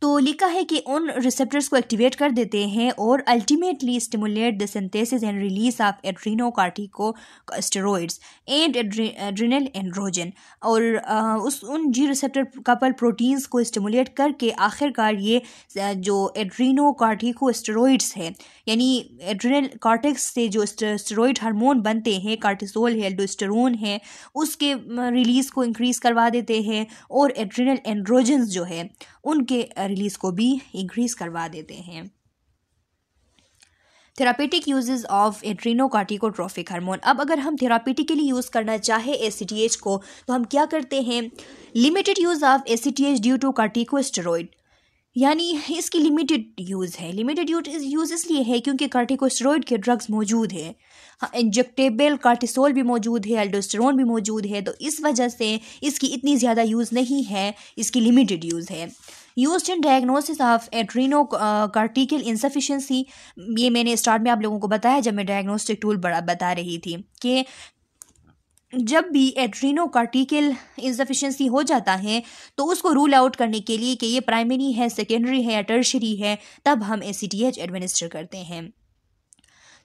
S1: तो लिखा है कि उन रिसेप्टर्स को एक्टिवेट कर देते हैं और ultimately stimulate the and release of adrenocorticosteroids and adrenal androgen और आ, उस उन जी रिसेप्टर कपल प्रोटीन्स को स्टिमुलेट करके आखिरकार ये जो एड्रीनो कार्टिको स्टेरॉइड्स है यानी एड्रीनल कार्टिक्स से जो स्टेरॉइड हार्मोन बनते हैं कार्टिसोल है एल्डोस्टेरोन है उसके रिलीज़ को इंक्रीज़ करवा देते हैं और एड्रीनल एंड्रोजन जो है उनके रिलीज को भी इंक्रीज करवा देते हैं therapeutic uses of adrenocorticotrophic hormone अब अगर हम थेरापेटिक के लिए यूज़ करना चाहे ए को तो हम क्या करते हैं limited use of A due to corticosteroid यानी इसकी लिमिटेड यूज़ है लिमिटेड यूज़ इसलिए है क्योंकि कार्टिकोस्टेरॉइड के ड्रग्स मौजूद है इंजेक्टेबल कार्टिसोल भी मौजूद है एल्डोस्टेरोन भी मौजूद है तो इस वजह से इसकी इतनी ज़्यादा यूज़ नहीं है इसकी लिमिटेड यूज़ है use in diagnosis of adrenocortical insufficiency ये मैंने स्टार्ट में आप लोगों को बताया जब मैं डायग्नोस्टिक टूल बता रही थी कि जब भी एड्रीनो कार्टिकल इंसफिशेंसी हो जाता है तो उसको रूल आउट करने के लिए कि ये प्राइमरी है सेकेंडरी है या टर्शरी है तब हम A C T H administer करते हैं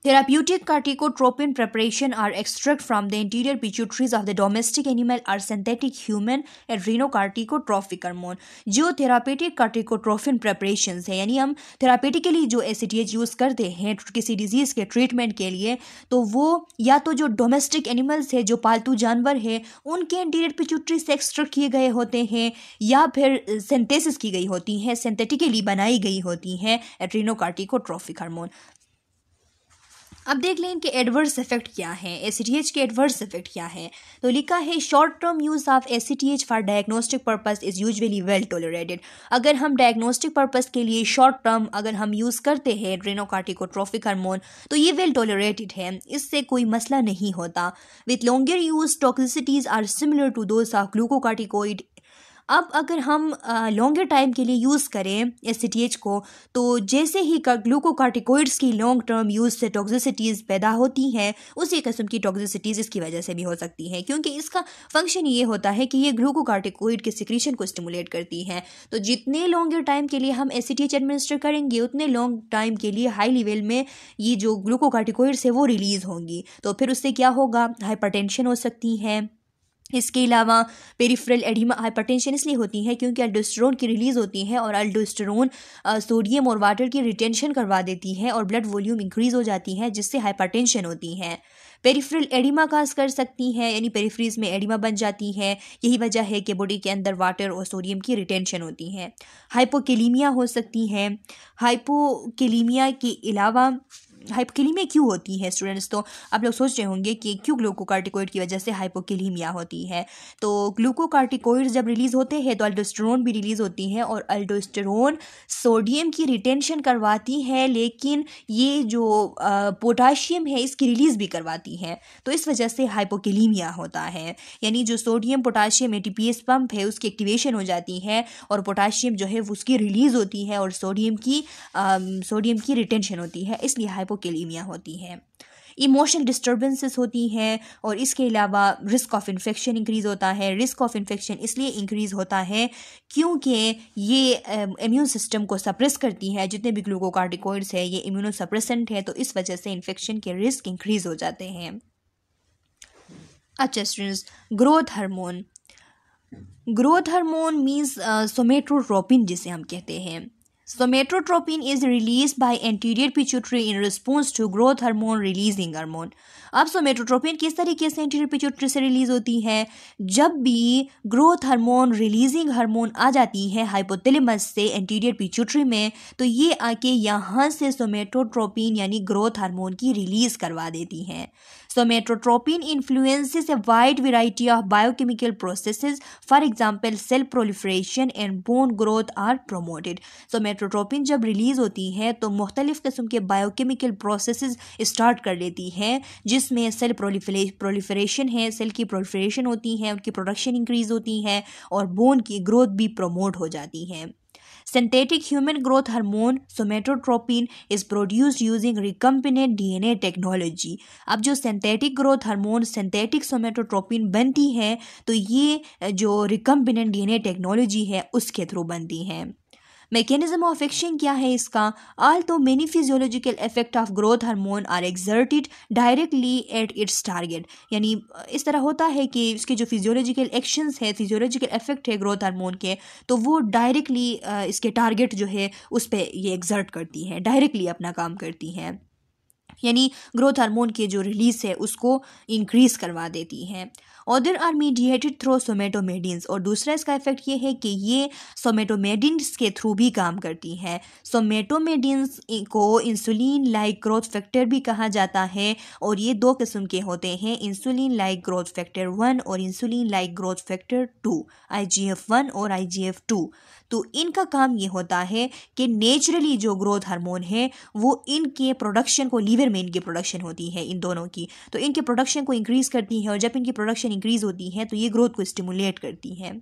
S1: Therapeutic corticotropin preparation are extract from the interior pituitaries of the domestic animal or synthetic human adrenocorticotropic hormone जो थेरापेटिक कार्टिकोट्रोफिन प्रेपरेशन है यानी हम थेरापेटिकली जो एसीटीएच यूज़ करते हैं किसी डिजीज़ के ट्रीटमेंट के लिए तो वो या तो जो डोमेस्टिक एनिमल्स है जो पालतू जानवर है उनके इंटीरियर पिच्यूट्रीज से एक्सट्रैक्ट किए गए होते हैं या फिर सिंथेसिस की गई होती हैं सिंथेटिकली बनाई गई होती हैं एड्रीनोकार्टिकोट्रोफिक हारमोन अब देख लें इनके एडवर्स इफेक्ट क्या है एसीटीएच के एडवर्स इफेक्ट क्या है तो लिखा है short term use of ACTH for diagnostic purpose is usually well tolerated अगर हम डायग्नोस्टिक पर्पस के लिए शॉर्ट टर्म अगर हम यूज़ करते हैं ड्रेनोकार्टिकोट्रोफिक हार्मोन तो ये वेल टोलरेटेड है इससे कोई मसला नहीं होता with longer use toxicities are similar to those of glucocorticoid अब अगर हम लॉन्गर टाइम के लिए यूज़ करें एस को तो जैसे ही ग्लूकोकार्टिकोइड्स की लॉन्ग टर्म यूज़ से टॉक्सिसिटीज़ पैदा होती हैं उसी किस्म की टॉक्सिसिटीज़ इसकी वजह से भी हो सकती हैं क्योंकि इसका फंक्शन ये होता है कि ये ग्लूकोकार्टिकोइड के सिक्रीशन को स्टिमुलेट करती हैं तो जितने लॉन्गर टाइम के लिए हम एस एडमिनिस्टर करेंगे उतने लॉन्ग टाइम के लिए हाई लेवल में ये जो ग्लूकोकार्टिकोइड्स है वो रिलीज़ होंगी तो फिर उससे क्या होगा हाइपर हो सकती हैं इसके अलावा पेरीफ्रल एडिमा हाइपरटेंशन इसलिए होती है क्योंकि अल्डोस्टरोन की रिलीज़ होती है और अल्डोस्टरोन सोडियम और वाटर की रिटेंशन करवा देती है और ब्लड वॉल्यूम इंक्रीज़ हो जाती है जिससे हाइपरटेंशन होती है पेरीफ्रल एडिमा काज कर सकती है यानी पेरिफ्रीज में एडिमा बन जाती है यही वजह है कि बॉडी के अंदर वाटर और सोडियम की रिटेंशन होती है हाइपोकेलीमिया हो सकती है हाइपोकेलीमिया के अलावा हाइपोकेलीमिया क्यों होती है स्टूडेंट्स तो आप लोग सोच रहे होंगे कि क्यों ग्लूकोकार्टिकोइड की वजह से हाइपोकेलीमिया होती है तो ग्लूकोकार्टिकोइड जब रिलीज़ होते हैं तो अल्डोस्टेरोन भी रिलीज़ होती है और अल्डोस्टेरोन सोडियम की रिटेंशन करवाती है लेकिन ये जो पोटाशियम है इसकी रिलीज़ भी करवाती है तो इस वजह से हाइपोकेलीमिया होता है यानी जो सोडियम पोटाशियम एटीपीएस पंप है उसकी एक्टिवेशन हो जाती है और पोटाशियम जो है उसकी रिलीज़ होती है और सोडियम की सोडियम की रिटेंशन होती है इसलिए हाइपो हाइपोकेलीमिया होती है इमोशनल डिस्टर्बेंसेस होती हैं और इसके अलावा रिस्क ऑफ इन्फेक्शन इंक्रीज़ होता है रिस्क ऑफ इन्फेक्शन इसलिए इंक्रीज़ होता है क्योंकि ये इम्यून सिस्टम को सप्रेस करती है जितने भी ग्लूकोकार्टिकोइड्स है ये इम्यूनो सप्रेसेंट है तो इस वजह से इन्फेक्शन के रिस्क इंक्रीज़ हो जाते हैं अच्छा students growth hormone growth hormone means somatotropin जिसे हम कहते हैं somatotropin is release by anterior pituitary in response to growth hormone releasing hormone अब सोमेट्रोट्रोपिन किस तरीके से एंटीरियर पिचुट्री से रिलीज होती है जब भी ग्रोथ हार्मोन रिलीजिंग हार्मोन आ जाती है हाइपोथैलेमस से एंटीरियर पिचुटरी में तो ये आके यहाँ से सोमेट्रोट्रोपिन यानी ग्रोथ हार्मोन की रिलीज करवा देती हैं somatotropin influences a wide variety of biochemical process for example cell proliferation and bone growth are promoted somatotropin जब रिलीज होती है तो मुख्तलिफ किस्म के बायोकेमिकल प्रोसेस स्टार्ट कर लेती हैं जिसमें सेल प्रोलीफरेशन है सेल की प्रोलीफरेशन होती हैं उनकी प्रोडक्शन इंक्रीज होती हैं और बोन की ग्रोथ भी प्रोमोट हो जाती हैं Synthetic human growth hormone somatotropin is produced using recombinant DNA technology अब जो synthetic growth hormone synthetic somatotropin बनती है तो ये जो रिकम्बिनेंट डीएनए टेक्नोलॉजी है उसके थ्रू बनती हैं मैकेनिज्म ऑफ एक्शन क्या है इसका although many physiological effect of growth hormone are exerted directly at its target यानी इस तरह होता है कि इसके जो फिजियोलॉजिकल एक्शंस है फिजियोलॉजिकल इफेक्ट है ग्रोथ हार्मोन के तो वो डायरेक्टली इसके टारगेट जो है उस पर ये एग्जर्ट करती है डायरेक्टली अपना काम करती हैं यानी ग्रोथ हार्मोन के जो रिलीज़ है उसको इंक्रीज़ करवा देती हैं there are mediated through somatomedins और दूसरा इसका इफेक्ट ये है कि ये सोमेटोमेडिन्स के थ्रू भी काम करती हैं सोमेटोमेडिन्स को इंसुलिन लाइक ग्रोथ फैक्टर भी कहा जाता है और ये दो किस्म के होते हैं insulin like growth factor one और insulin like growth factor two I G F one और आई जी एफ टू तो इनका काम ये होता है कि नेचुरली जो ग्रोथ हार्मोन है वो इनके प्रोडक्शन को लीवर में इनकी प्रोडक्शन होती है इन दोनों की तो इनके प्रोडक्शन को इंक्रीज़ करती है और जब इनकी प्रोडक्शन इंक्रीज़ होती हैं तो ये ग्रोथ को स्टिमुलेट करती हैं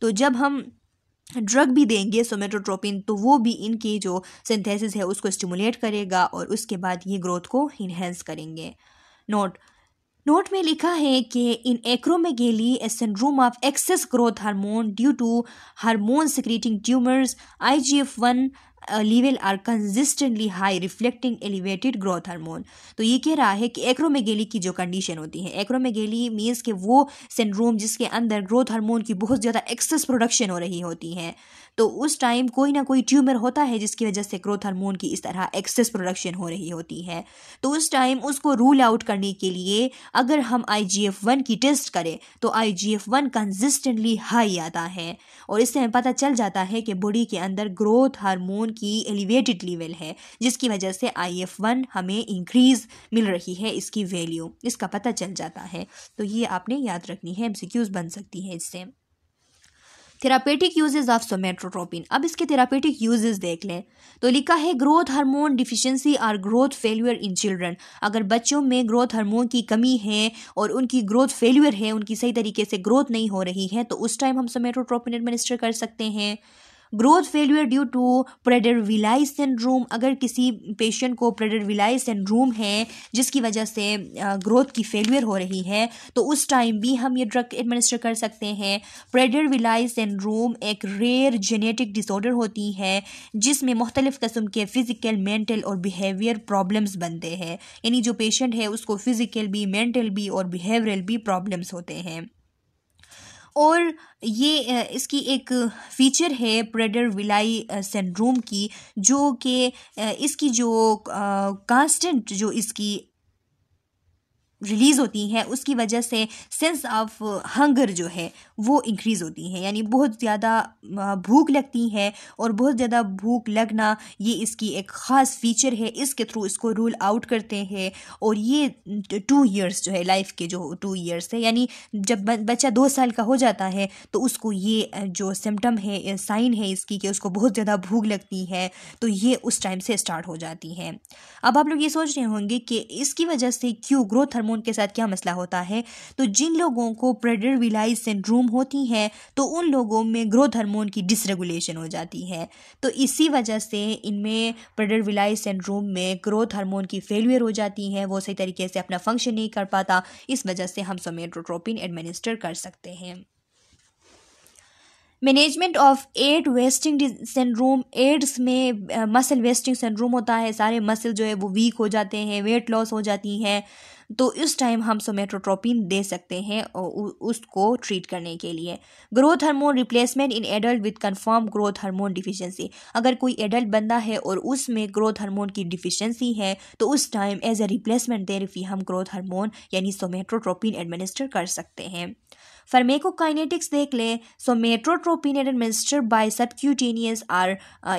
S1: तो जब हम ड्रग भी देंगे सोमेटोट्रोपिन तो वो भी इनकी जो सिंथेसिस है उसको स्टिमुलेट करेगा और उसके बाद ये ग्रोथ को इन्हेंस करेंगे नोट नोट में लिखा है कि in acromegaly a syndrome of excess growth hormone due to hormone secreting tumours I G F one level are consistently high reflecting elevated growth hormone तो ये कह रहा है कि एक्रोमेगेली की जो कंडीशन होती है एक्रोमेगेली मीन्स के वो सिंड्रोम जिसके अंदर ग्रोथ हार्मोन की बहुत ज़्यादा एक्सेस प्रोडक्शन हो रही होती है तो उस टाइम कोई ना कोई ट्यूमर होता है जिसकी वजह से ग्रोथ हार्मोन की इस तरह एक्सेस प्रोडक्शन हो रही होती है तो उस टाइम उसको रूल आउट करने के लिए अगर हम आई जी एफ वन की टेस्ट करें तो I G F one consistently high आता है और इससे हमें पता चल जाता है कि बॉडी के अंदर ग्रोथ हार्मोन की एलिवेटेड लेवल है जिसकी वजह से आई एफ वन हमें इंक्रीज मिल रही है इसकी वैल्यू इसका पता चल जाता है तो ये आपने याद रखनी है एम बन सकती है इससे थेरापेटिक यूजेज ऑफ सोमेट्रोट्रोपिन अब इसके थेरापेटिक यूजेज देख लें तो लिखा है ग्रोथ हार्मोन डिफिशियंसी और ग्रोथ फेलियर इन चिल्ड्रन अगर बच्चों में ग्रोथ हार्मोन की कमी है और उनकी ग्रोथ फेलियर है उनकी सही तरीके से ग्रोथ नहीं हो रही है तो उस टाइम हम सोमेट्रोट्रोपिन एडमिनिस्टर कर सकते हैं growth failure due to Prader Willi syndrome अगर किसी पेशेंट को प्रेडरविलाई सिंड्रोम है जिसकी वजह से ग्रोथ की फेलियर हो रही है तो उस टाइम भी हम ये ड्रग एडमिनिस्टर कर सकते हैं प्रेडरविलाई सिंड्रोम एक रेयर जेनेटिक डिसऑर्डर होती है जिसमें मुख्तलिफ़ कस्म के फ़िज़िकल मेंटल और बिहेवियर प्रॉब्लम्स बनते हैं यानी जो पेशेंट है उसको फ़िज़िकल भी मेंटल भी और बिहेवियरल भी प्रॉब्लम्स होते हैं और ये इसकी एक फीचर है प्रेडर विलाई सिंड्रोम की जो कि इसकी जो कांस्टेंट जो इसकी रिलीज़ होती हैं उसकी वजह से सेंस ऑफ हंगर जो है वो इंक्रीज़ होती है यानी बहुत ज़्यादा uh, भूख लगती है और बहुत ज़्यादा भूख लगना ये इसकी एक ख़ास फीचर है इसके थ्रू इसको रूल आउट करते हैं और ये टू uh, ईयर्स जो है लाइफ के जो टू ईयर्स है यानी जब बच्चा दो साल का हो जाता है तो उसको ये uh, जो सिम्टम है साइन है इसकी कि उसको बहुत ज़्यादा भूख लगती है तो ये उस टाइम से स्टार्ट हो जाती है अब आप लोग ये सोच रहे होंगे कि इसकी वजह से क्यों ग्रोथ हार्मोन के साथ क्या मसला होता है तो जिन लोगों को प्रेडर विलाइज सिंड्रोम होती है तो उन लोगों में ग्रोथ हार्मोन की डिसरेगुलेशन हो जाती है तो इसी वजह से इनमें प्रेडर विलाइज सिंड्रोम में ग्रोथ हार्मोन की फेलियर हो जाती है वो सही तरीके से अपना फंक्शन नहीं कर पाता इस वजह से हम सोमेट्रोट्रोपिन एडमिनिस्टर कर सकते हैं management of aid wasting syndrome AIDS में मसल वेस्टिंग सिंड्रोम होता है सारे मसल जो है वो वीक हो जाते हैं वेट लॉस हो जाती हैं तो इस टाइम हम सोमेट्रोट्रोपिन दे सकते हैं उसको ट्रीट करने के लिए growth hormone replacement in adult with confirm growth hormone deficiency अगर कोई एडल्ट बंदा है और उसमें ग्रोथ हार्मोन की डिफिशियंसी है तो उस time as a replacement therapy हम ग्रोथ हार्मोन यानी सोमेट्रोट्रोपिन एडमिनिस्टर कर सकते हैं फर्मेकोकाइनेटिक्स देख ले somatotropin ad administer by subcutaneous or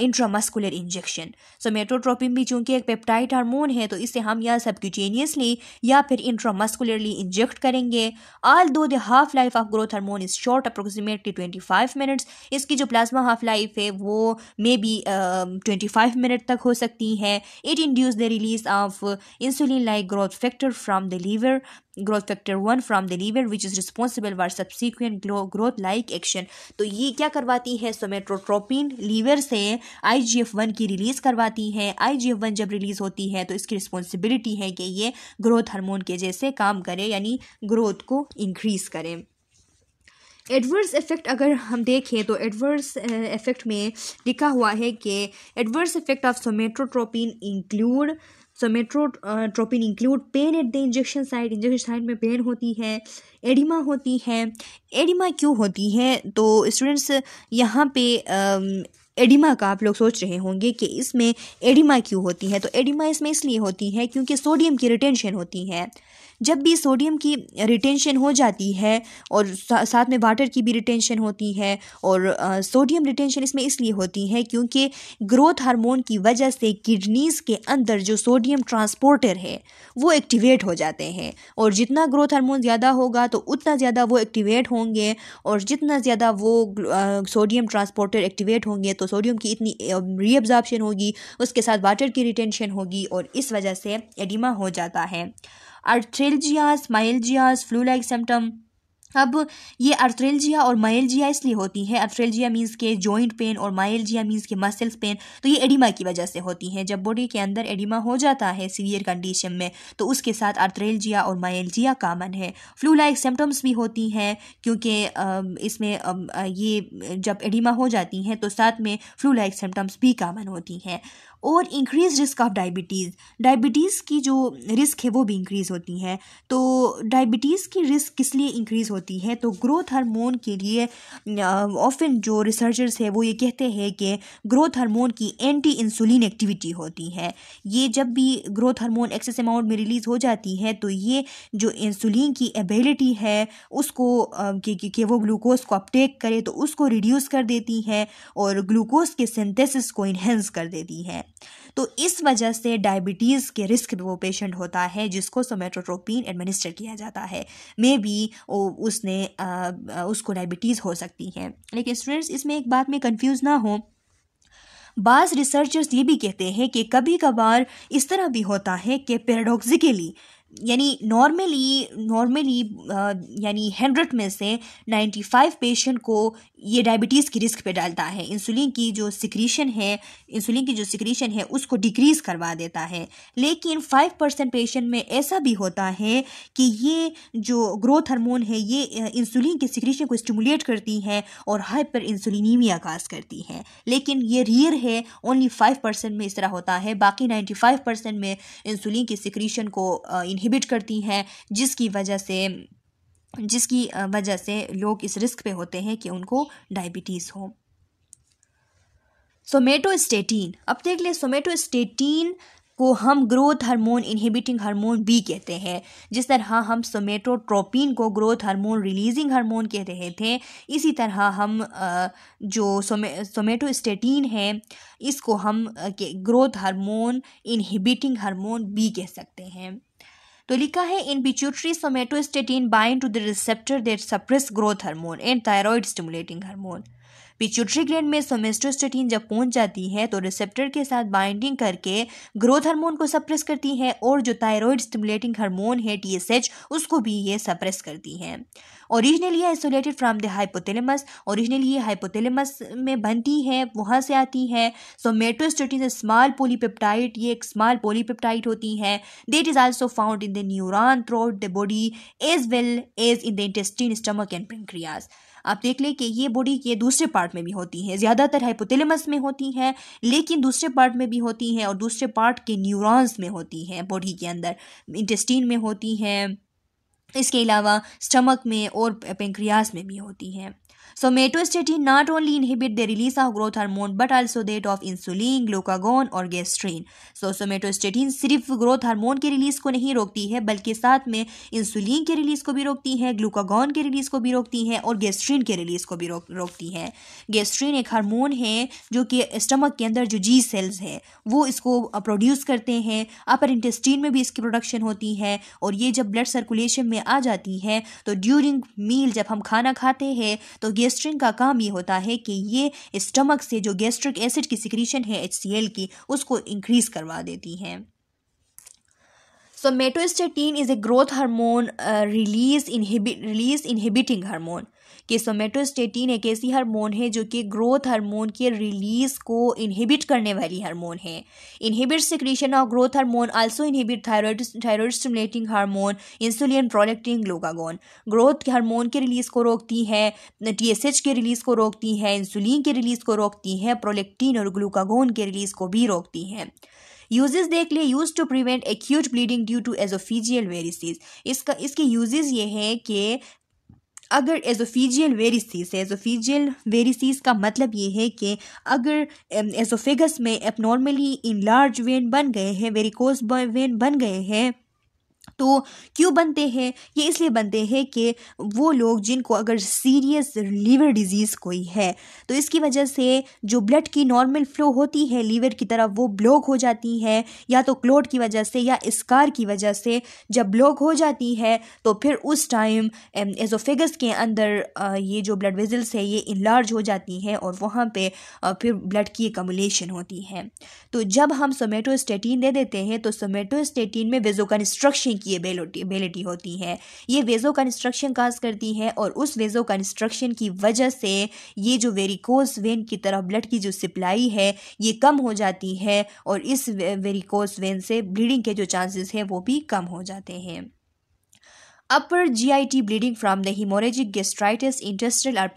S1: intramuscular injection somatotropin भी चूंकि एक पेप्टाइड हार्मोन है तो इसे हम या सबक्यूटेनियसली या फिर इंट्रामस्कुलरली इंजेक्ट करेंगे although the half life of growth hormone is short approximately twenty five minutes इसकी जो प्लाज्मा हाफ लाइफ है वो may be twenty five minute तक हो सकती है it induce the release of insulin like growth factor from the liver growth factor one from the liver which is responsible for subsequent growth like action तो ये क्या करवाती है somatotropin liver से आई जी एफ वन की release करवाती है I G F one जब रिलीज़ होती है तो इसकी रिस्पॉन्सिबिलिटी है कि ये ग्रोथ हार्मोन के जैसे काम करे यानी ग्रोथ को इंक्रीज़ करें एडवर्स इफ़ेक्ट अगर हम देखें तो एडवर्स इफ़ेक्ट में लिखा हुआ है कि adverse effect of somatotropin include so include pain at the injection site injection site में पेन होती है एडिमा होती है एडिमा क्यों होती है तो स्टूडेंट्स यहाँ पे एडिमा um, का आप लोग सोच रहे होंगे कि इसमें एडिमा क्यों होती है तो एडिमा इसमें इसलिए होती है क्योंकि सोडियम की रिटेंशन होती है जब भी सोडियम की रिटेंशन हो जाती है और साथ में वाटर की भी रिटेंशन होती है और सोडियम रिटेंशन इसमें इसलिए होती है क्योंकि ग्रोथ हार्मोन की वजह से किडनीज़ के अंदर जो सोडियम ट्रांसपोर्टर है वो एक्टिवेट हो जाते हैं और जितना ग्रोथ हार्मोन ज़्यादा होगा तो उतना ज़्यादा वो एक्टिवेट होंगे और जितना ज़्यादा वो सोडियम ट्रांसपोर्टर एक्टिवेट होंगे तो सोडियम की इतनी रीअब्जॉर्बशन होगी उसके साथ वाटर की रिटेंशन होगी और इस वजह से एडिमा हो जाता है arthralgias myalgias flu like symptom अब ये अर्थ्रेलजिया और माइलजिया इसलिए होती हैं अर्थ्रेलजिया मीन्स के जॉइंट पेन और माइलजिया मीन्स के मसल्स पेन तो ये एडिमा की वजह से होती हैं जब बॉडी के अंदर एडिमा हो जाता है सीवियर कंडीशन में तो उसके साथ अर्थ्रेलजिया और माइलजिया कामन है फ्लू लाइक सिम्टम्स भी होती हैं क्योंकि इसमें ये जब एडिमा हो जाती हैं तो साथ में फ्लू लाइक सिम्टम्स भी कामन होती हैं और increase risk of diabetes diabetes की जो रिस्क है वो भी इंक्रीज़ होती है तो डायबिटीज़ की रिस्क किस लिए इंक्रीज़ होती है तो ग्रोथ हार्मोन के लिए ऑफिन जो रिसर्चर्स है वो ये कहते हैं कि ग्रोथ हार्मोन की एंटी इंसुलिन एक्टिविटी होती है ये जब भी ग्रोथ हार्मोन एक्सेस अमाउंट में रिलीज़ हो जाती है तो ये जो इंसुलिन की एबिलिटी है उसको कि वो ग्लूकोज को अपटेक करे तो उसको रिड्यूस कर देती है और ग्लूकोज के सिंथेसिस को इन्हेंस कर देती है तो इस वजह से डायबिटीज़ के रिस्क वो पेशेंट होता है जिसको सोमेट्रोट्रोपिन एडमिनिस्टर किया जाता है मे बी उसने आ, उसको डायबिटीज़ हो सकती है लेकिन स्टूडेंट्स इसमें एक बात में कंफ्यूज ना हो बाज़ रिसर्चर्स ये भी कहते हैं कि कभी कभार इस तरह भी होता है कि पेराडोक्सिकली यानी नॉर्मली नॉर्मली uh, यानी हंड्रेड में से नाइन्टी फाइव पेशेंट को ये डायबिटीज़ की रिस्क पे डालता है इंसुलिन की जो सिक्रीशन है इंसुलिन की जो सिक्रीशन है उसको डिक्रीज़ करवा देता है लेकिन फाइव परसेंट पेशेंट में ऐसा भी होता है कि ये जो ग्रोथ हार्मोन है ये इंसुलिन uh, की सिक्रीशन को स्टिमुलेट करती है और हाइपर इंसुलिनीमिया काज करती है लेकिन ये रियर है ओनली फाइव परसेंट में इस तरह होता है बाकी नाइन्टी फाइव परसेंट में इंसुलिन की सिक्रीशन को आ, uh, इनहिबिट करती हैं जिसकी वजह से जिसकी वजह से लोग इस रिस्क पे होते हैं कि उनको डायबिटीज़ हो सोमेटो सोमेटोस्टेटीन अब देख लें सोमेटोस्टेटीन को हम ग्रोथ हार्मोन इनहिबिटिंग हार्मोन बी कहते हैं जिस तरह हम सोमेटोट्रोपिन को ग्रोथ हार्मोन रिलीजिंग हार्मोन कह रहे थे इसी तरह हम जो सोमे सोमेटो सोमेटोस्टेटीन है इसको हम ग्रोथ हार्मोन इनहिबिटिंग हार्मोन बी कह सकते हैं तो लिखा है in pituitary somatostatin bind to the receptor that suppress growth hormone and thyroid stimulating hormone pituitary gland में सोमेस्टोस्टेटिन जब पहुंच जाती है तो रिसेप्टर के साथ बाइंडिंग करके ग्रोथ हार्मोन को सप्रेस करती है और जो थायराइड स्टिमुलेटिंग हार्मोन है टीएसएच उसको भी ये सप्रेस करती है originally isolated from the hypothalamus originally ये हाइपोथैलेमस में बनती है वहाँ से आती है सोमेटोस्टेटिन स्मॉल पोलीपेप्टाइड ये एक स्मॉल पोलीपेप्टाइड होती है that is also found in the neuron out the body as well as in the intestine stomach and pancreas आप देख लें कि ये बॉडी ये दूसरे पार्ट में भी होती हैं ज़्यादातर हाइपोथैलेमस में होती हैं लेकिन दूसरे पार्ट में भी होती हैं और दूसरे पार्ट के न्यूरॉन्स में होती हैं बॉडी के अंदर इंटेस्टीन में होती हैं इसके अलावा स्टमक में और पेंक्रियास में भी होती हैं So matostatin not only inhibit the release of growth hormone but also that of insulin, glucagon और गैस्ट्रीन सो so, सोमेटोस्टेटिन सिर्फ ग्रोथ हार्मोन के रिलीज को नहीं रोकती है बल्कि साथ में इंसुलिन के रिलीज को भी रोकती है ग्लूकागॉन के रिलीज को भी रोकती है और गैस्ट्रीन के रिलीज को भी रोक रोकती है गैस्ट्रीन एक हार्मोन है जो कि स्टमक के अंदर जो जी सेल्स है वो इसको प्रोड्यूस करते हैं अपर इंटेस्टीन में भी इसकी प्रोडक्शन होती है और ये जब ब्लड सर्कुलेशन में आ जाती है तो ड्यूरिंग मील जब हम खाना खाते हैं तो गैस गैस्ट्रिन का काम ये होता है कि ये स्टमक से जो गैस्ट्रिक एसिड की सिक्रीशन है एच की उसको इंक्रीज करवा देती हैं somatostatin is a growth hormone release inhibit release inhibiting hormone कि सोमेटोस्टेटिन एक ऐसी हार्मोन है जो कि ग्रोथ हार्मोन के रिलीज को इनहिबिट करने वाली हार्मोन है inhibit secretion of growth hormone also inhibit thyroid stimulating hormone insulin prolactin glucagon growth hormone के रिलीज को रोकती है टीएसएच के रिलीज को रोकती है इंसुलिन के रिलीज को रोकती है प्रोलेक्टिन और ग्लूकागोन के रिलीज को भी रोकती है यूजेस देख लिए use to prevent acute bleeding due to esophageal varices इसका इसके यूजेस ये हैं कि अगर एजोफिजियल वेरिसीस है एजोफिजियल वेरिसीस का मतलब ये है कि अगर एजोफेगस um, में एबनॉर्मली इन लार्ज वेन बन गए हैं वेरिकोस वेन बन गए हैं तो क्यों बनते हैं ये इसलिए बनते हैं कि वो लोग जिनको अगर सीरियस लीवर डिजीज़ कोई है तो इसकी वजह से जो ब्लड की नॉर्मल फ्लो होती है लीवर की तरफ वो ब्लॉक हो जाती है या तो क्लोट की वजह से या इसकार की वजह से जब ब्लॉक हो जाती है तो फिर उस टाइम एजोफेगस um, के अंदर uh, ये जो ब्लड वेजल्स है ये इनलार्ज हो जाती हैं और वहाँ पर uh, फिर ब्लड की एकमुलेशन होती है तो जब हम सोमेटोस्टेटीन दे देते हैं तो सोमेटोस्टेटीन में वेजोकन्स्ट्रक्शन की बेलोटी फ्लेक्सिएबिलिटी होती है ये वेज़ो कंस्ट्रक्शन काज करती है और उस वेज़ो कंस्ट्रक्शन की वजह से ये जो वेरिकोस वेन की तरफ ब्लड की जो सप्लाई है ये कम हो जाती है और इस वेरिकोस वेन से ब्लीडिंग के जो चांसेस हैं वो भी कम हो जाते हैं I T bleeding from the hemorrhagic gastritis intestinal और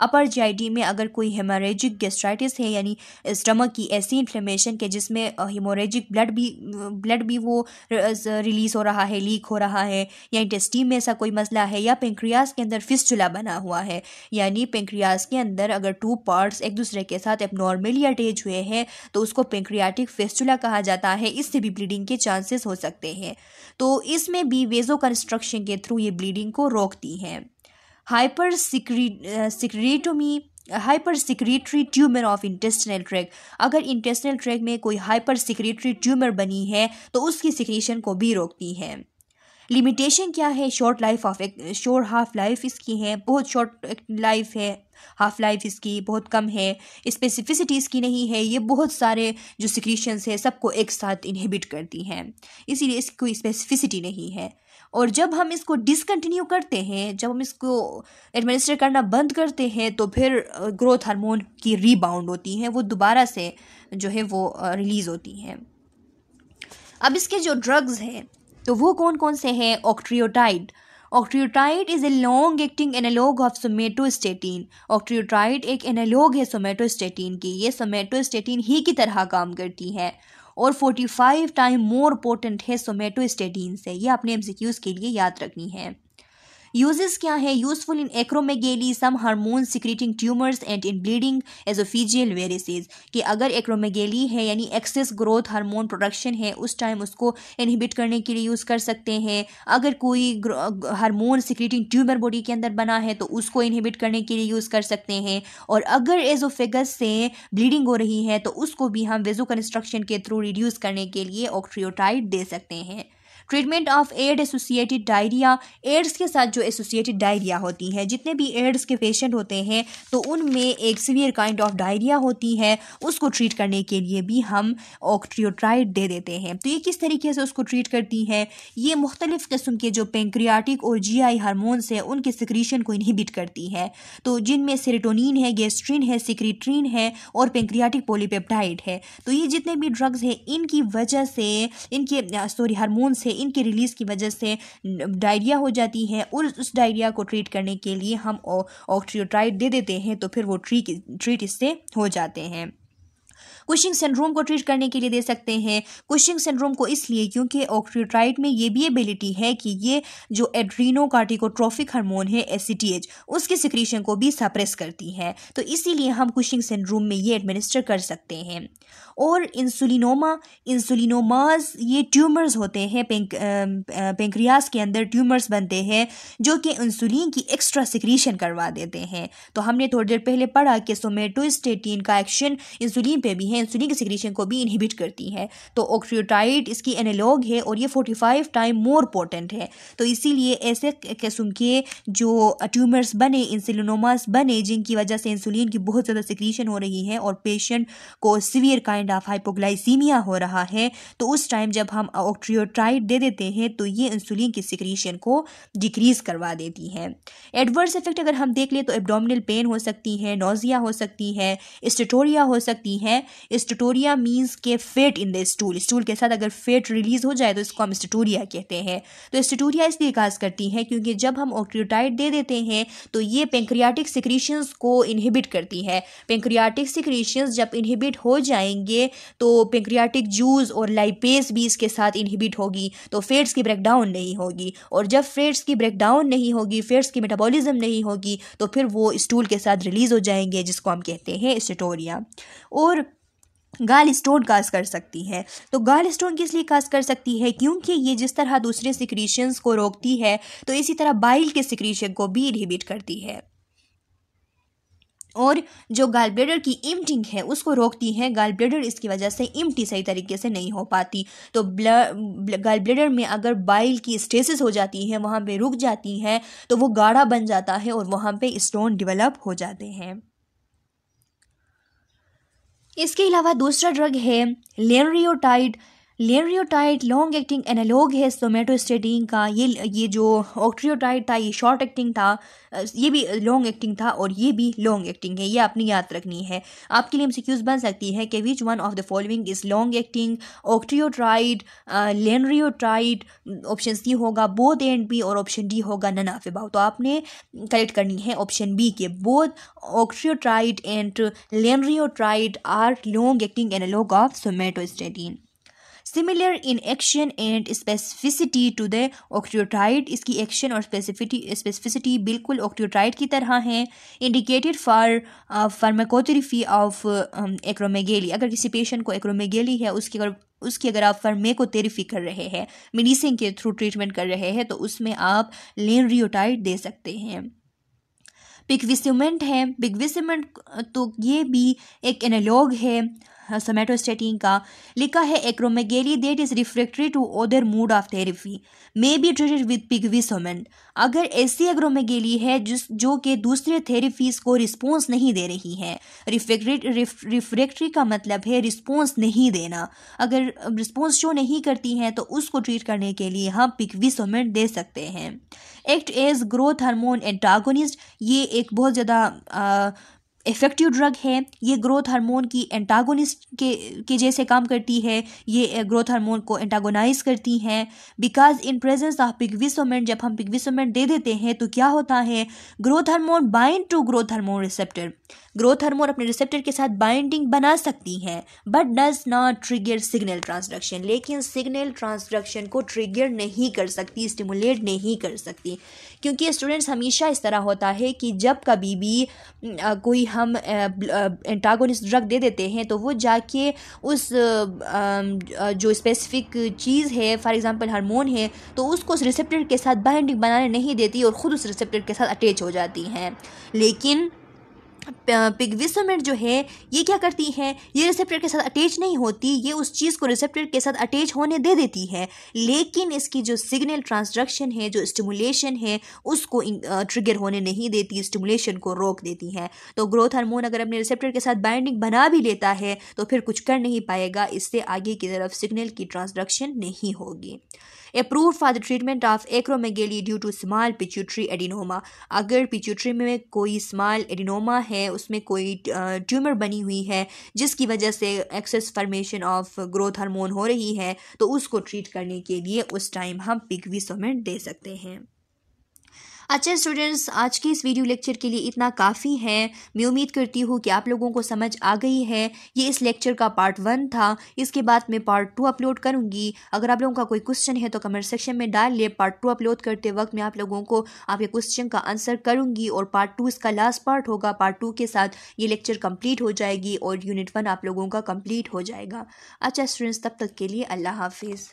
S1: अपर जी आई टी में अगर कोई हेमोरेजिक गेस्ट्राइटिस है यानी स्टमक की ऐसी इन्फ्लेमेशन के जिसमें हिमोरेजिक ब्लड भी ब्लड भी वो रिलीज़ हो रहा है लीक हो रहा है या इंटेस्टीन में ऐसा कोई मसला है या पेंक्रियाज के अंदर फिस्टुला बना हुआ है यानी पेंक्रियास के अंदर अगर टू पार्ट्स एक दूसरे के साथ एबनॉर्मली अटैच हुए हैं तो उसको पेंक्रियाटिक फेस्टुला कहा जाता है इससे भी ब्लीडिंग के चांसेस हो सकते हैं तो इसमें भी वे वेजो कंस्ट्रक्शन के थ्रू ये ब्लीडिंग को रोकती हैं hyper secretomy hyper secretory tumour of intestinal tract अगर इंटेस्टिनल ट्रैक में कोई हाइपर सिक्रेटरी ट्यूमर बनी है तो उसकी सिक्रेशन को भी रोकती है लिमिटेशन क्या है short life of short half life इसकी है बहुत शॉर्ट लाइफ है हाफ लाइफ इसकी बहुत कम है स्पेसिफिसिटी इसकी नहीं है ये बहुत सारे जो सिक्रीशंस है सबको एक साथ इनहिबिट करती हैं इसीलिए इसकी कोई स्पेसिफिसिटी नहीं है और जब हम इसको डिसकंटिन्यू करते हैं जब हम इसको एडमिनिस्टर करना बंद करते हैं तो फिर ग्रोथ हार्मोन की रीबाउंड होती हैं वो दोबारा से जो है वो रिलीज़ होती हैं अब इसके जो ड्रग्स हैं तो वो कौन कौन से हैं octreotide octreotide is a long acting analogue of statin octreotide एक एनालॉग है स्टेटीन की ये सोमेटोस्टेटीन ही की तरह काम करती है और 45 टाइम मोर पोटेंट है सोमेटो स्टेडीन से ये अपने एमसीक्यूज़ के लिए याद रखनी है यूजेस क्या है useful in acromegaly some hormone secreting tumours and in bleeding esophageal varices कि अगर एक्रोमेगेली है यानी एक्सेस ग्रोथ हार्मोन प्रोडक्शन है उस टाइम उसको इनहिबिट करने के लिए यूज़ कर सकते हैं अगर कोई हार्मोन सिक्रीटिंग ट्यूमर बॉडी के अंदर बना है तो उसको इनहिबिट करने के लिए यूज़ कर सकते हैं और अगर एजोफेगस से ब्लीडिंग हो रही है तो उसको भी हम वेजो कंस्ट्रक्शन के थ्रू रिड्यूस करने के लिए ऑक्ट्रियोटाइड दे सकते हैं treatment of AIDS associated diarrhoea AIDS के साथ जो एसोसिएटेड डायरिया होती है जितने भी एड्स के पेशेंट होते हैं तो उनमें एक सीवियर काइंड ऑफ डायरिया होती है उसको ट्रीट करने के लिए भी हम ऑक्ट्रियोट्राइड दे देते हैं तो ये किस तरीके से उसको ट्रीट करती है ये मुख्तलिफ़ किस्म के जो पेंक्रियाटिक और जी आई हारमोन्स हैं उनके सिक्रीशन को इनहिबिट करती है तो जिनमें सेरेटोनिन है गेस्ट्रीन है सिक्रीट्रीन है और पेंक्रियाटिक पोलीपेप्टाइड है तो ये जितने भी ड्रग्स हैं इनकी वजह से इनके सॉरी हारमोन्स है इनके रिलीज़ की वजह से डायरिया हो जाती है और उस डायरिया को ट्रीट करने के लिए हम ऑक्ट्रियोट्राइड दे देते हैं तो फिर वो ट्रीट ट्रीट इससे हो जाते हैं कुशिंग सिंड्रोम को ट्रीट करने के लिए दे सकते हैं कुशिंग सिंड्रोम को इसलिए क्योंकि ऑक्ट्रीट्राइट में ये भी एबिलिटी है कि ये जो एड्रीनो कार्टिकोट्रोफिक हार्मोन है एसिटीएच उसके सिक्रीशन को भी सप्रेस करती है तो इसीलिए हम कुशिंग सिंड्रोम में ये एडमिनिस्टर कर सकते हैं और इंसुलिनोमा इंसुलिनोमाज ये ट्यूमर्स होते हैं पेंक, पेंक्रियास के अंदर ट्यूमर्स बनते हैं जो कि इंसुलिन की एक्स्ट्रा सिक्रीशन करवा देते हैं तो हमने थोड़ी देर पहले पढ़ा कि सोमेटोस्टेटीन का एक्शन इंसुलिन पे भी है हैं इंसुलिन के सिक्रीशन को भी इनहिबिट करती हैं तो ऑक्सीटाइट इसकी एनालॉग है और ये forty five time more potent है तो इसीलिए ऐसे किस्म के जो ट्यूमर्स बने इंसुलिनोमास बने जिनकी वजह से इंसुलिन की बहुत ज़्यादा सिक्रीशन हो रही है और पेशेंट को सीवियर काइंड ऑफ हाइपोग्लाइसीमिया हो रहा है तो उस टाइम जब हम ऑक्ट्रियोटाइट दे देते हैं तो ये इंसुलिन की सिक्रीशन को डिक्रीज़ करवा देती हैं एडवर्स इफेक्ट अगर हम देख लें तो एबडोमिनल पेन हो सकती है नोज़िया हो सकती है स्टेटोरिया हो सकती है स्टोटोरिया मीन्स के fat in the stool stool के साथ अगर फेट रिलीज हो जाए तो इसको हम स्टोटोरिया कहते हैं तो स्टोटोरिया इसलिए काज करती हैं क्योंकि जब हम ऑक्ट्रोटाइड दे देते हैं तो ये पेंक्रियाटिक सिक्रीशंस को इनहिबिट करती है पेंक्रियाटिक सिक्रीशंस जब इनहिबिट हो जाएंगे तो पेंक्रियाटिक जूस और लाइपेस भी इसके साथ इनहिबिट होगी तो फेट्स की ब्रेकडाउन नहीं होगी और जब फेट्स की ब्रेकडाउन नहीं होगी फेट्स की मेटाबॉलिज्म नहीं होगी तो फिर वो स्टूल के साथ रिलीज़ हो जाएंगे जिसको हम कहते हैं स्टोटोरिया और गाल स्टोन कास्ट कर सकती है तो गाल स्टोन किस लिए काज कर सकती है क्योंकि ये जिस तरह दूसरे सिक्रीशंस को रोकती है तो इसी तरह बाइल के सिक्रीशन को भी इनहिबिट करती है और जो गाल ब्लेडर की इम्टिंग है उसको रोकती है गाल ब्लेडर इसकी वजह से इम्टी सही तरीके से नहीं हो पाती तो गाल ब्लेडर में अगर बाइल की स्टेसिस हो जाती है वहाँ पे रुक जाती हैं तो वो गाढ़ा बन जाता है और वहाँ पे स्टोन डेवलप हो जाते हैं इसके अलावा दूसरा ड्रग है lanreotide lanreotide long acting analogue है सोमेटोस्टेटीन का ये ये जो ऑक्ट्रियोटाइड था ये शॉर्ट एक्टिंग था ये भी लॉन्ग एक्टिंग था और ये भी लॉन्ग एक्टिंग है ये आपने याद रखनी है आपके लिए एमसीक्यूज बन सकती है कि which one of the following is long acting octreotide lanreotide option C होगा बोध एंड बी और ऑप्शन डी होगा नन अबाउ तो आपने कलेक्ट करनी है ऑप्शन बी के both octreotide and lanreotide are long acting analogue of somatostatin similar in action and specificity to the octreotide इसकी action और स्पेसिफिटी स्पेसिफिसिटी बिल्कुल ऑक्ट्योटाइड की तरह है indicated for pharmacotherapy of acromegaly अगर किसी पेशेंट को एक्रोमेगेली है उसकी अगर उसकी अगर आप फार्मेकोथेरेपी कर रहे हैं मेडिसिन के थ्रू ट्रीटमेंट कर रहे हैं तो उसमें आप लेनरियोटाइड दे सकते हैं पिकविसमेंट है पिकविसमेंट uh, तो ये भी एक एनालॉग है समेटोस्टेटिन का लिखा है acromegaly that is refractory to other mode of therapy may be treated with pegvisomant अगर ऐसी एक्रोमेगेली है जिस जो कि दूसरे थेरेपीज को रिस्पॉन्स नहीं दे रही है रिफ्रेक्ट्री रिफ्रेक्ट्री का मतलब है रिस्पॉन्स नहीं देना अगर रिस्पॉन्स शो नहीं करती हैं तो उसको ट्रीट करने के लिए हम पिकविसोमेंट दे सकते हैं act as growth hormone antagonist ये एक बहुत ज़्यादा इफ़ेक्टिव ड्रग है ये ग्रोथ हार्मोन की एंटागोनिस्ट के के जैसे काम करती है ये ग्रोथ हार्मोन को एंटागोनाइज करती हैं because in presence of pegvisomant जब हम पिगविसोमेंट दे देते हैं तो क्या होता है growth hormone bind to growth hormone receptor growth hormone अपने रिसेप्टर के साथ बाइंडिंग बना सकती हैं but does not trigger signal transduction लेकिन सिग्नल ट्रांसडक्शन को ट्रिगर नहीं कर सकती स्टिमुलेट नहीं कर सकती क्योंकि स्टूडेंट्स हमेशा इस तरह होता है कि जब कभी भी कोई हम एंटागोनिस्ट ड्रग दे देते हैं तो वो जाके उस जो स्पेसिफिक चीज़ है फॉर एग्ज़ाम्पल हार्मोन है तो उसको उस रिसेप्टर के साथ बाइंडिंग बनाने नहीं देती और ख़ुद उस रिसेप्टर के साथ अटैच हो जाती हैं लेकिन पिग जो है ये क्या करती है ये रिसेप्टर के साथ अटैच नहीं होती ये उस चीज़ को रिसेप्टर के साथ अटैच होने दे देती है लेकिन इसकी जो सिग्नल ट्रांसडक्शन है जो स्टिमुलेशन है उसको ट्रिगर होने नहीं देती स्टिमुलेशन को रोक देती है तो ग्रोथ हार्मोन अगर अपने रिसेप्टर के साथ बाइंडिंग बना भी लेता है तो फिर कुछ कर नहीं पाएगा इससे आगे की तरफ सिग्नल की ट्रांसडक्शन नहीं होगी approved for the treatment of acromegaly due to small pituitary adenoma अगर पिच्यूट्री में कोई स्मॉल एडिनोमा है उसमें कोई ट्यूमर बनी हुई है जिसकी वजह से excess formation of growth hormone हो रही है तो उसको ट्रीट करने के लिए उस टाइम हम पिकवी सोमेंट दे सकते हैं अच्छा स्टूडेंट्स आज के इस वीडियो लेक्चर के लिए इतना काफ़ी है मैं उम्मीद करती हूँ कि आप लोगों को समझ आ गई है ये इस लेक्चर का पार्ट वन था इसके बाद मैं पार्ट टू अपलोड करूँगी अगर आप लोगों का कोई क्वेश्चन है तो कमेंट सेक्शन में डाल लिए पार्ट टू अपलोड करते वक्त मैं आप लोगों को आपके क्वेश्चन का आंसर करूँगी और पार्ट टू इसका लास्ट पार्ट होगा पार्ट टू के साथ ये लेक्चर कम्प्लीट हो जाएगी और यूनिट वन आप लोगों का कम्प्लीट हो जाएगा अच्छा स्टूडेंट्स तब तक के लिए अल्लाह हाफिज़